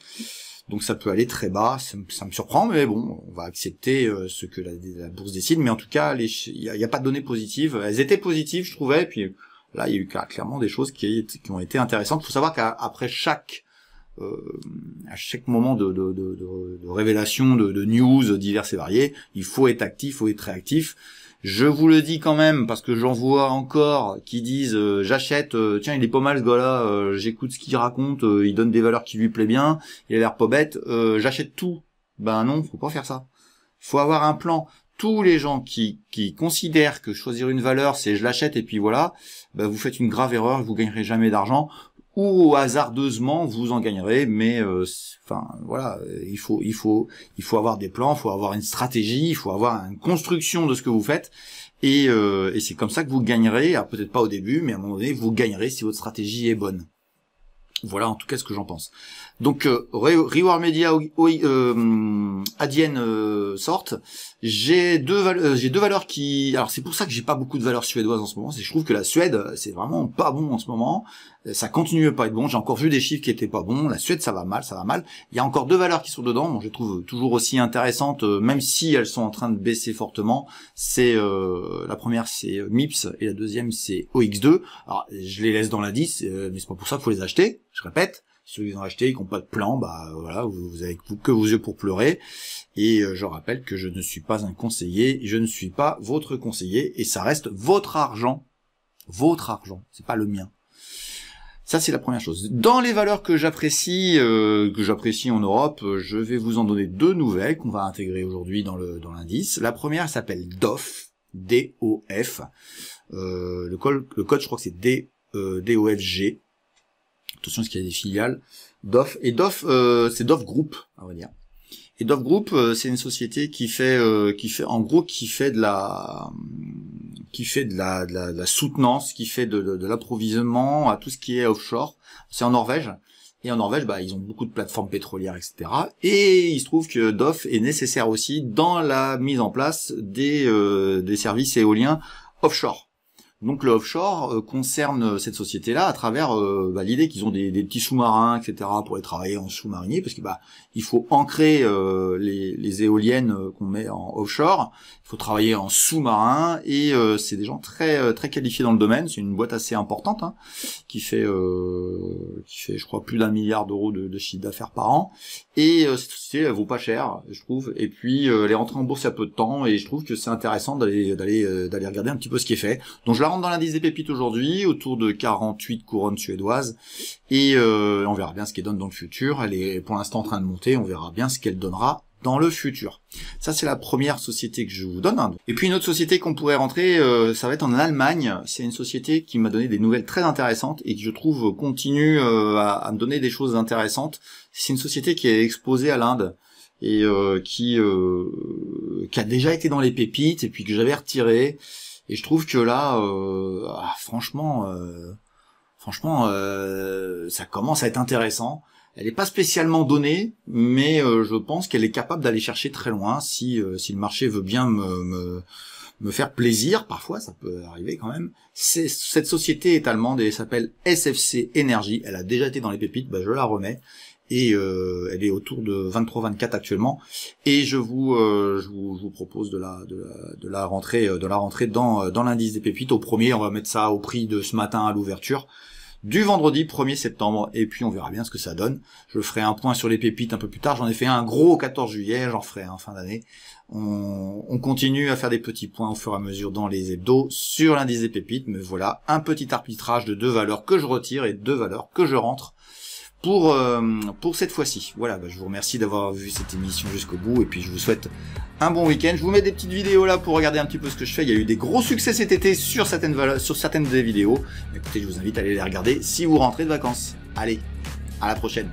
Donc ça peut aller très bas, ça, me surprend, mais bon, on va accepter euh, ce que la, bourse décide. Mais en tout cas, il n'y a, pas de données positives. Elles étaient positives, je trouvais. Puis là, il y a eu clairement des choses qui ont été intéressantes. Il faut savoir qu'après chaque euh, à chaque moment de, de, révélation, de, news diverses et variées. Il faut être actif, il faut être réactif. Je vous le dis quand même parce que j'en vois encore qui disent euh, j'achète, euh, tiens il est pas mal ce gars-là, j'écoute ce qu'il raconte, il donne des valeurs qui lui plaît bien, il a l'air pas bête, j'achète tout. Ben non, faut pas faire ça. Faut avoir un plan. Tous les gens qui, considèrent que choisir une valeur c'est je l'achète et puis voilà, ben vous faites une grave erreur, vous gagnerez jamais d'argent ou hasardeusement vous en gagnerez mais euh, enfin voilà il faut il faut il faut avoir des plans il faut avoir une stratégie il faut avoir une construction de ce que vous faites et, euh, et c'est comme ça que vous gagnerez peut-être pas au début mais à un moment donné vous gagnerez si votre stratégie est bonne voilà en tout cas ce que j'en pense donc euh, Reward Media euh, Adienne euh, J'ai deux euh, j'ai deux valeurs qui alors c'est pour ça que j'ai pas beaucoup de valeurs suédoises en ce moment, c'est je trouve que la Suède c'est vraiment pas bon en ce moment, euh, ça continue à pas être bon, j'ai encore vu des chiffres qui étaient pas bons, la Suède ça va mal, ça va mal. Il y a encore deux valeurs qui sont dedans, bon, je les trouve toujours aussi intéressantes même si elles sont en train de baisser fortement. C'est la première c'est Mips et la deuxième c'est OX2. Alors je les laisse dans l'indice mais c'est pas pour ça qu'il faut les acheter, je répète ceux qui ont acheté, qui n'ont pas de plan, bah voilà, vous, vous avez que vos yeux pour pleurer. Et euh, je rappelle que je ne suis pas un conseiller, je ne suis pas votre conseiller, et ça reste votre argent. Votre argent, c'est pas le mien. Ça, c'est la première chose. Dans les valeurs que j'apprécie, euh, que j'apprécie en Europe, euh, je vais vous en donner deux nouvelles qu'on va intégrer aujourd'hui dans le dans l'indice. La première s'appelle DOF, D-O-F. le, le code, je crois que c'est D, D-O-F-G. Attention, parce qu'il y a des filiales. DOF. Et DOF, euh, c'est DOF Group, à vrai dire. Et DOF Group, euh, c'est une société qui fait, euh, qui fait, en gros, qui fait de la, qui fait de la, soutenance, qui fait de, l'approvisionnement à tout ce qui est offshore. C'est en Norvège. Et en Norvège, bah, ils ont beaucoup de plateformes pétrolières, etc. Et il se trouve que DOF est nécessaire aussi dans la mise en place des, des services éoliens offshore. Donc le offshore euh, concerne euh, cette société-là à travers euh, bah, l'idée qu'ils ont des, petits sous-marins, etc., pour aller travailler en sous-marinier, parce que bah il faut ancrer les, les, éoliennes qu'on met en offshore, il faut travailler en sous-marin, et c'est des gens très très qualifiés dans le domaine. C'est une boîte assez importante hein, qui fait qui fait je crois plus d'un milliard d'euros de, de chiffre d'affaires par an et euh, cette société elle vaut pas cher, je trouve. Et puis euh, elle est rentrée en bourse il y a peu de temps et je trouve que c'est intéressant d'aller d'aller euh, d'aller regarder un petit peu ce qui est fait. Donc je la rentre dans l'indice des pépites aujourd'hui, autour de 48 couronnes suédoises et on verra bien ce qu'elle donne dans le futur. Elle est pour l'instant en train de monter, on verra bien ce qu'elle donnera dans le futur. Ça, c'est la première société que je vous donne. Hein. Et puis une autre société qu'on pourrait rentrer, ça va être en Allemagne. C'est une société qui m'a donné des nouvelles très intéressantes et qui, je trouve, continue à, me donner des choses intéressantes c'est une société qui est exposée à l'Inde et euh, qui euh, qui a déjà été dans les pépites et puis que j'avais retiré et je trouve que là euh, ah, franchement franchement ça commence à être intéressant elle n'est pas spécialement donnée mais je pense qu'elle est capable d'aller chercher très loin si si le marché veut bien me, me, faire plaisir parfois ça peut arriver quand même c'est cette société est allemande et s'appelle SFC Energy elle a déjà été dans les pépites bah je la remets et euh, elle est autour de 23-24 actuellement. Et je vous, euh, vous, propose de la, de de la euh, dans, dans l'indice des pépites. Au premier, on va mettre ça au prix de ce matin à l'ouverture du vendredi 1er septembre et puis on verra bien ce que ça donne. Je ferai un point sur les pépites un peu plus tard. J'en ai fait un gros 14 juillet, j'en ferai un fin d'année. On, on, continue à faire des petits points au fur et à mesure dans les hebdos sur l'indice des pépites. Mais voilà, un petit arbitrage de deux valeurs que je retire et deux valeurs que je rentre euh, pour, cette fois-ci. Voilà, bah, je vous remercie d'avoir vu cette émission jusqu'au bout et puis je vous souhaite un bon week-end. Je vous mets des petites vidéos là pour regarder un petit peu ce que je fais. Il y a eu des gros succès cet été sur certaines, sur certaines des vidéos. Écoutez, je vous invite à aller les regarder si vous rentrez de vacances. Allez, à la prochaine.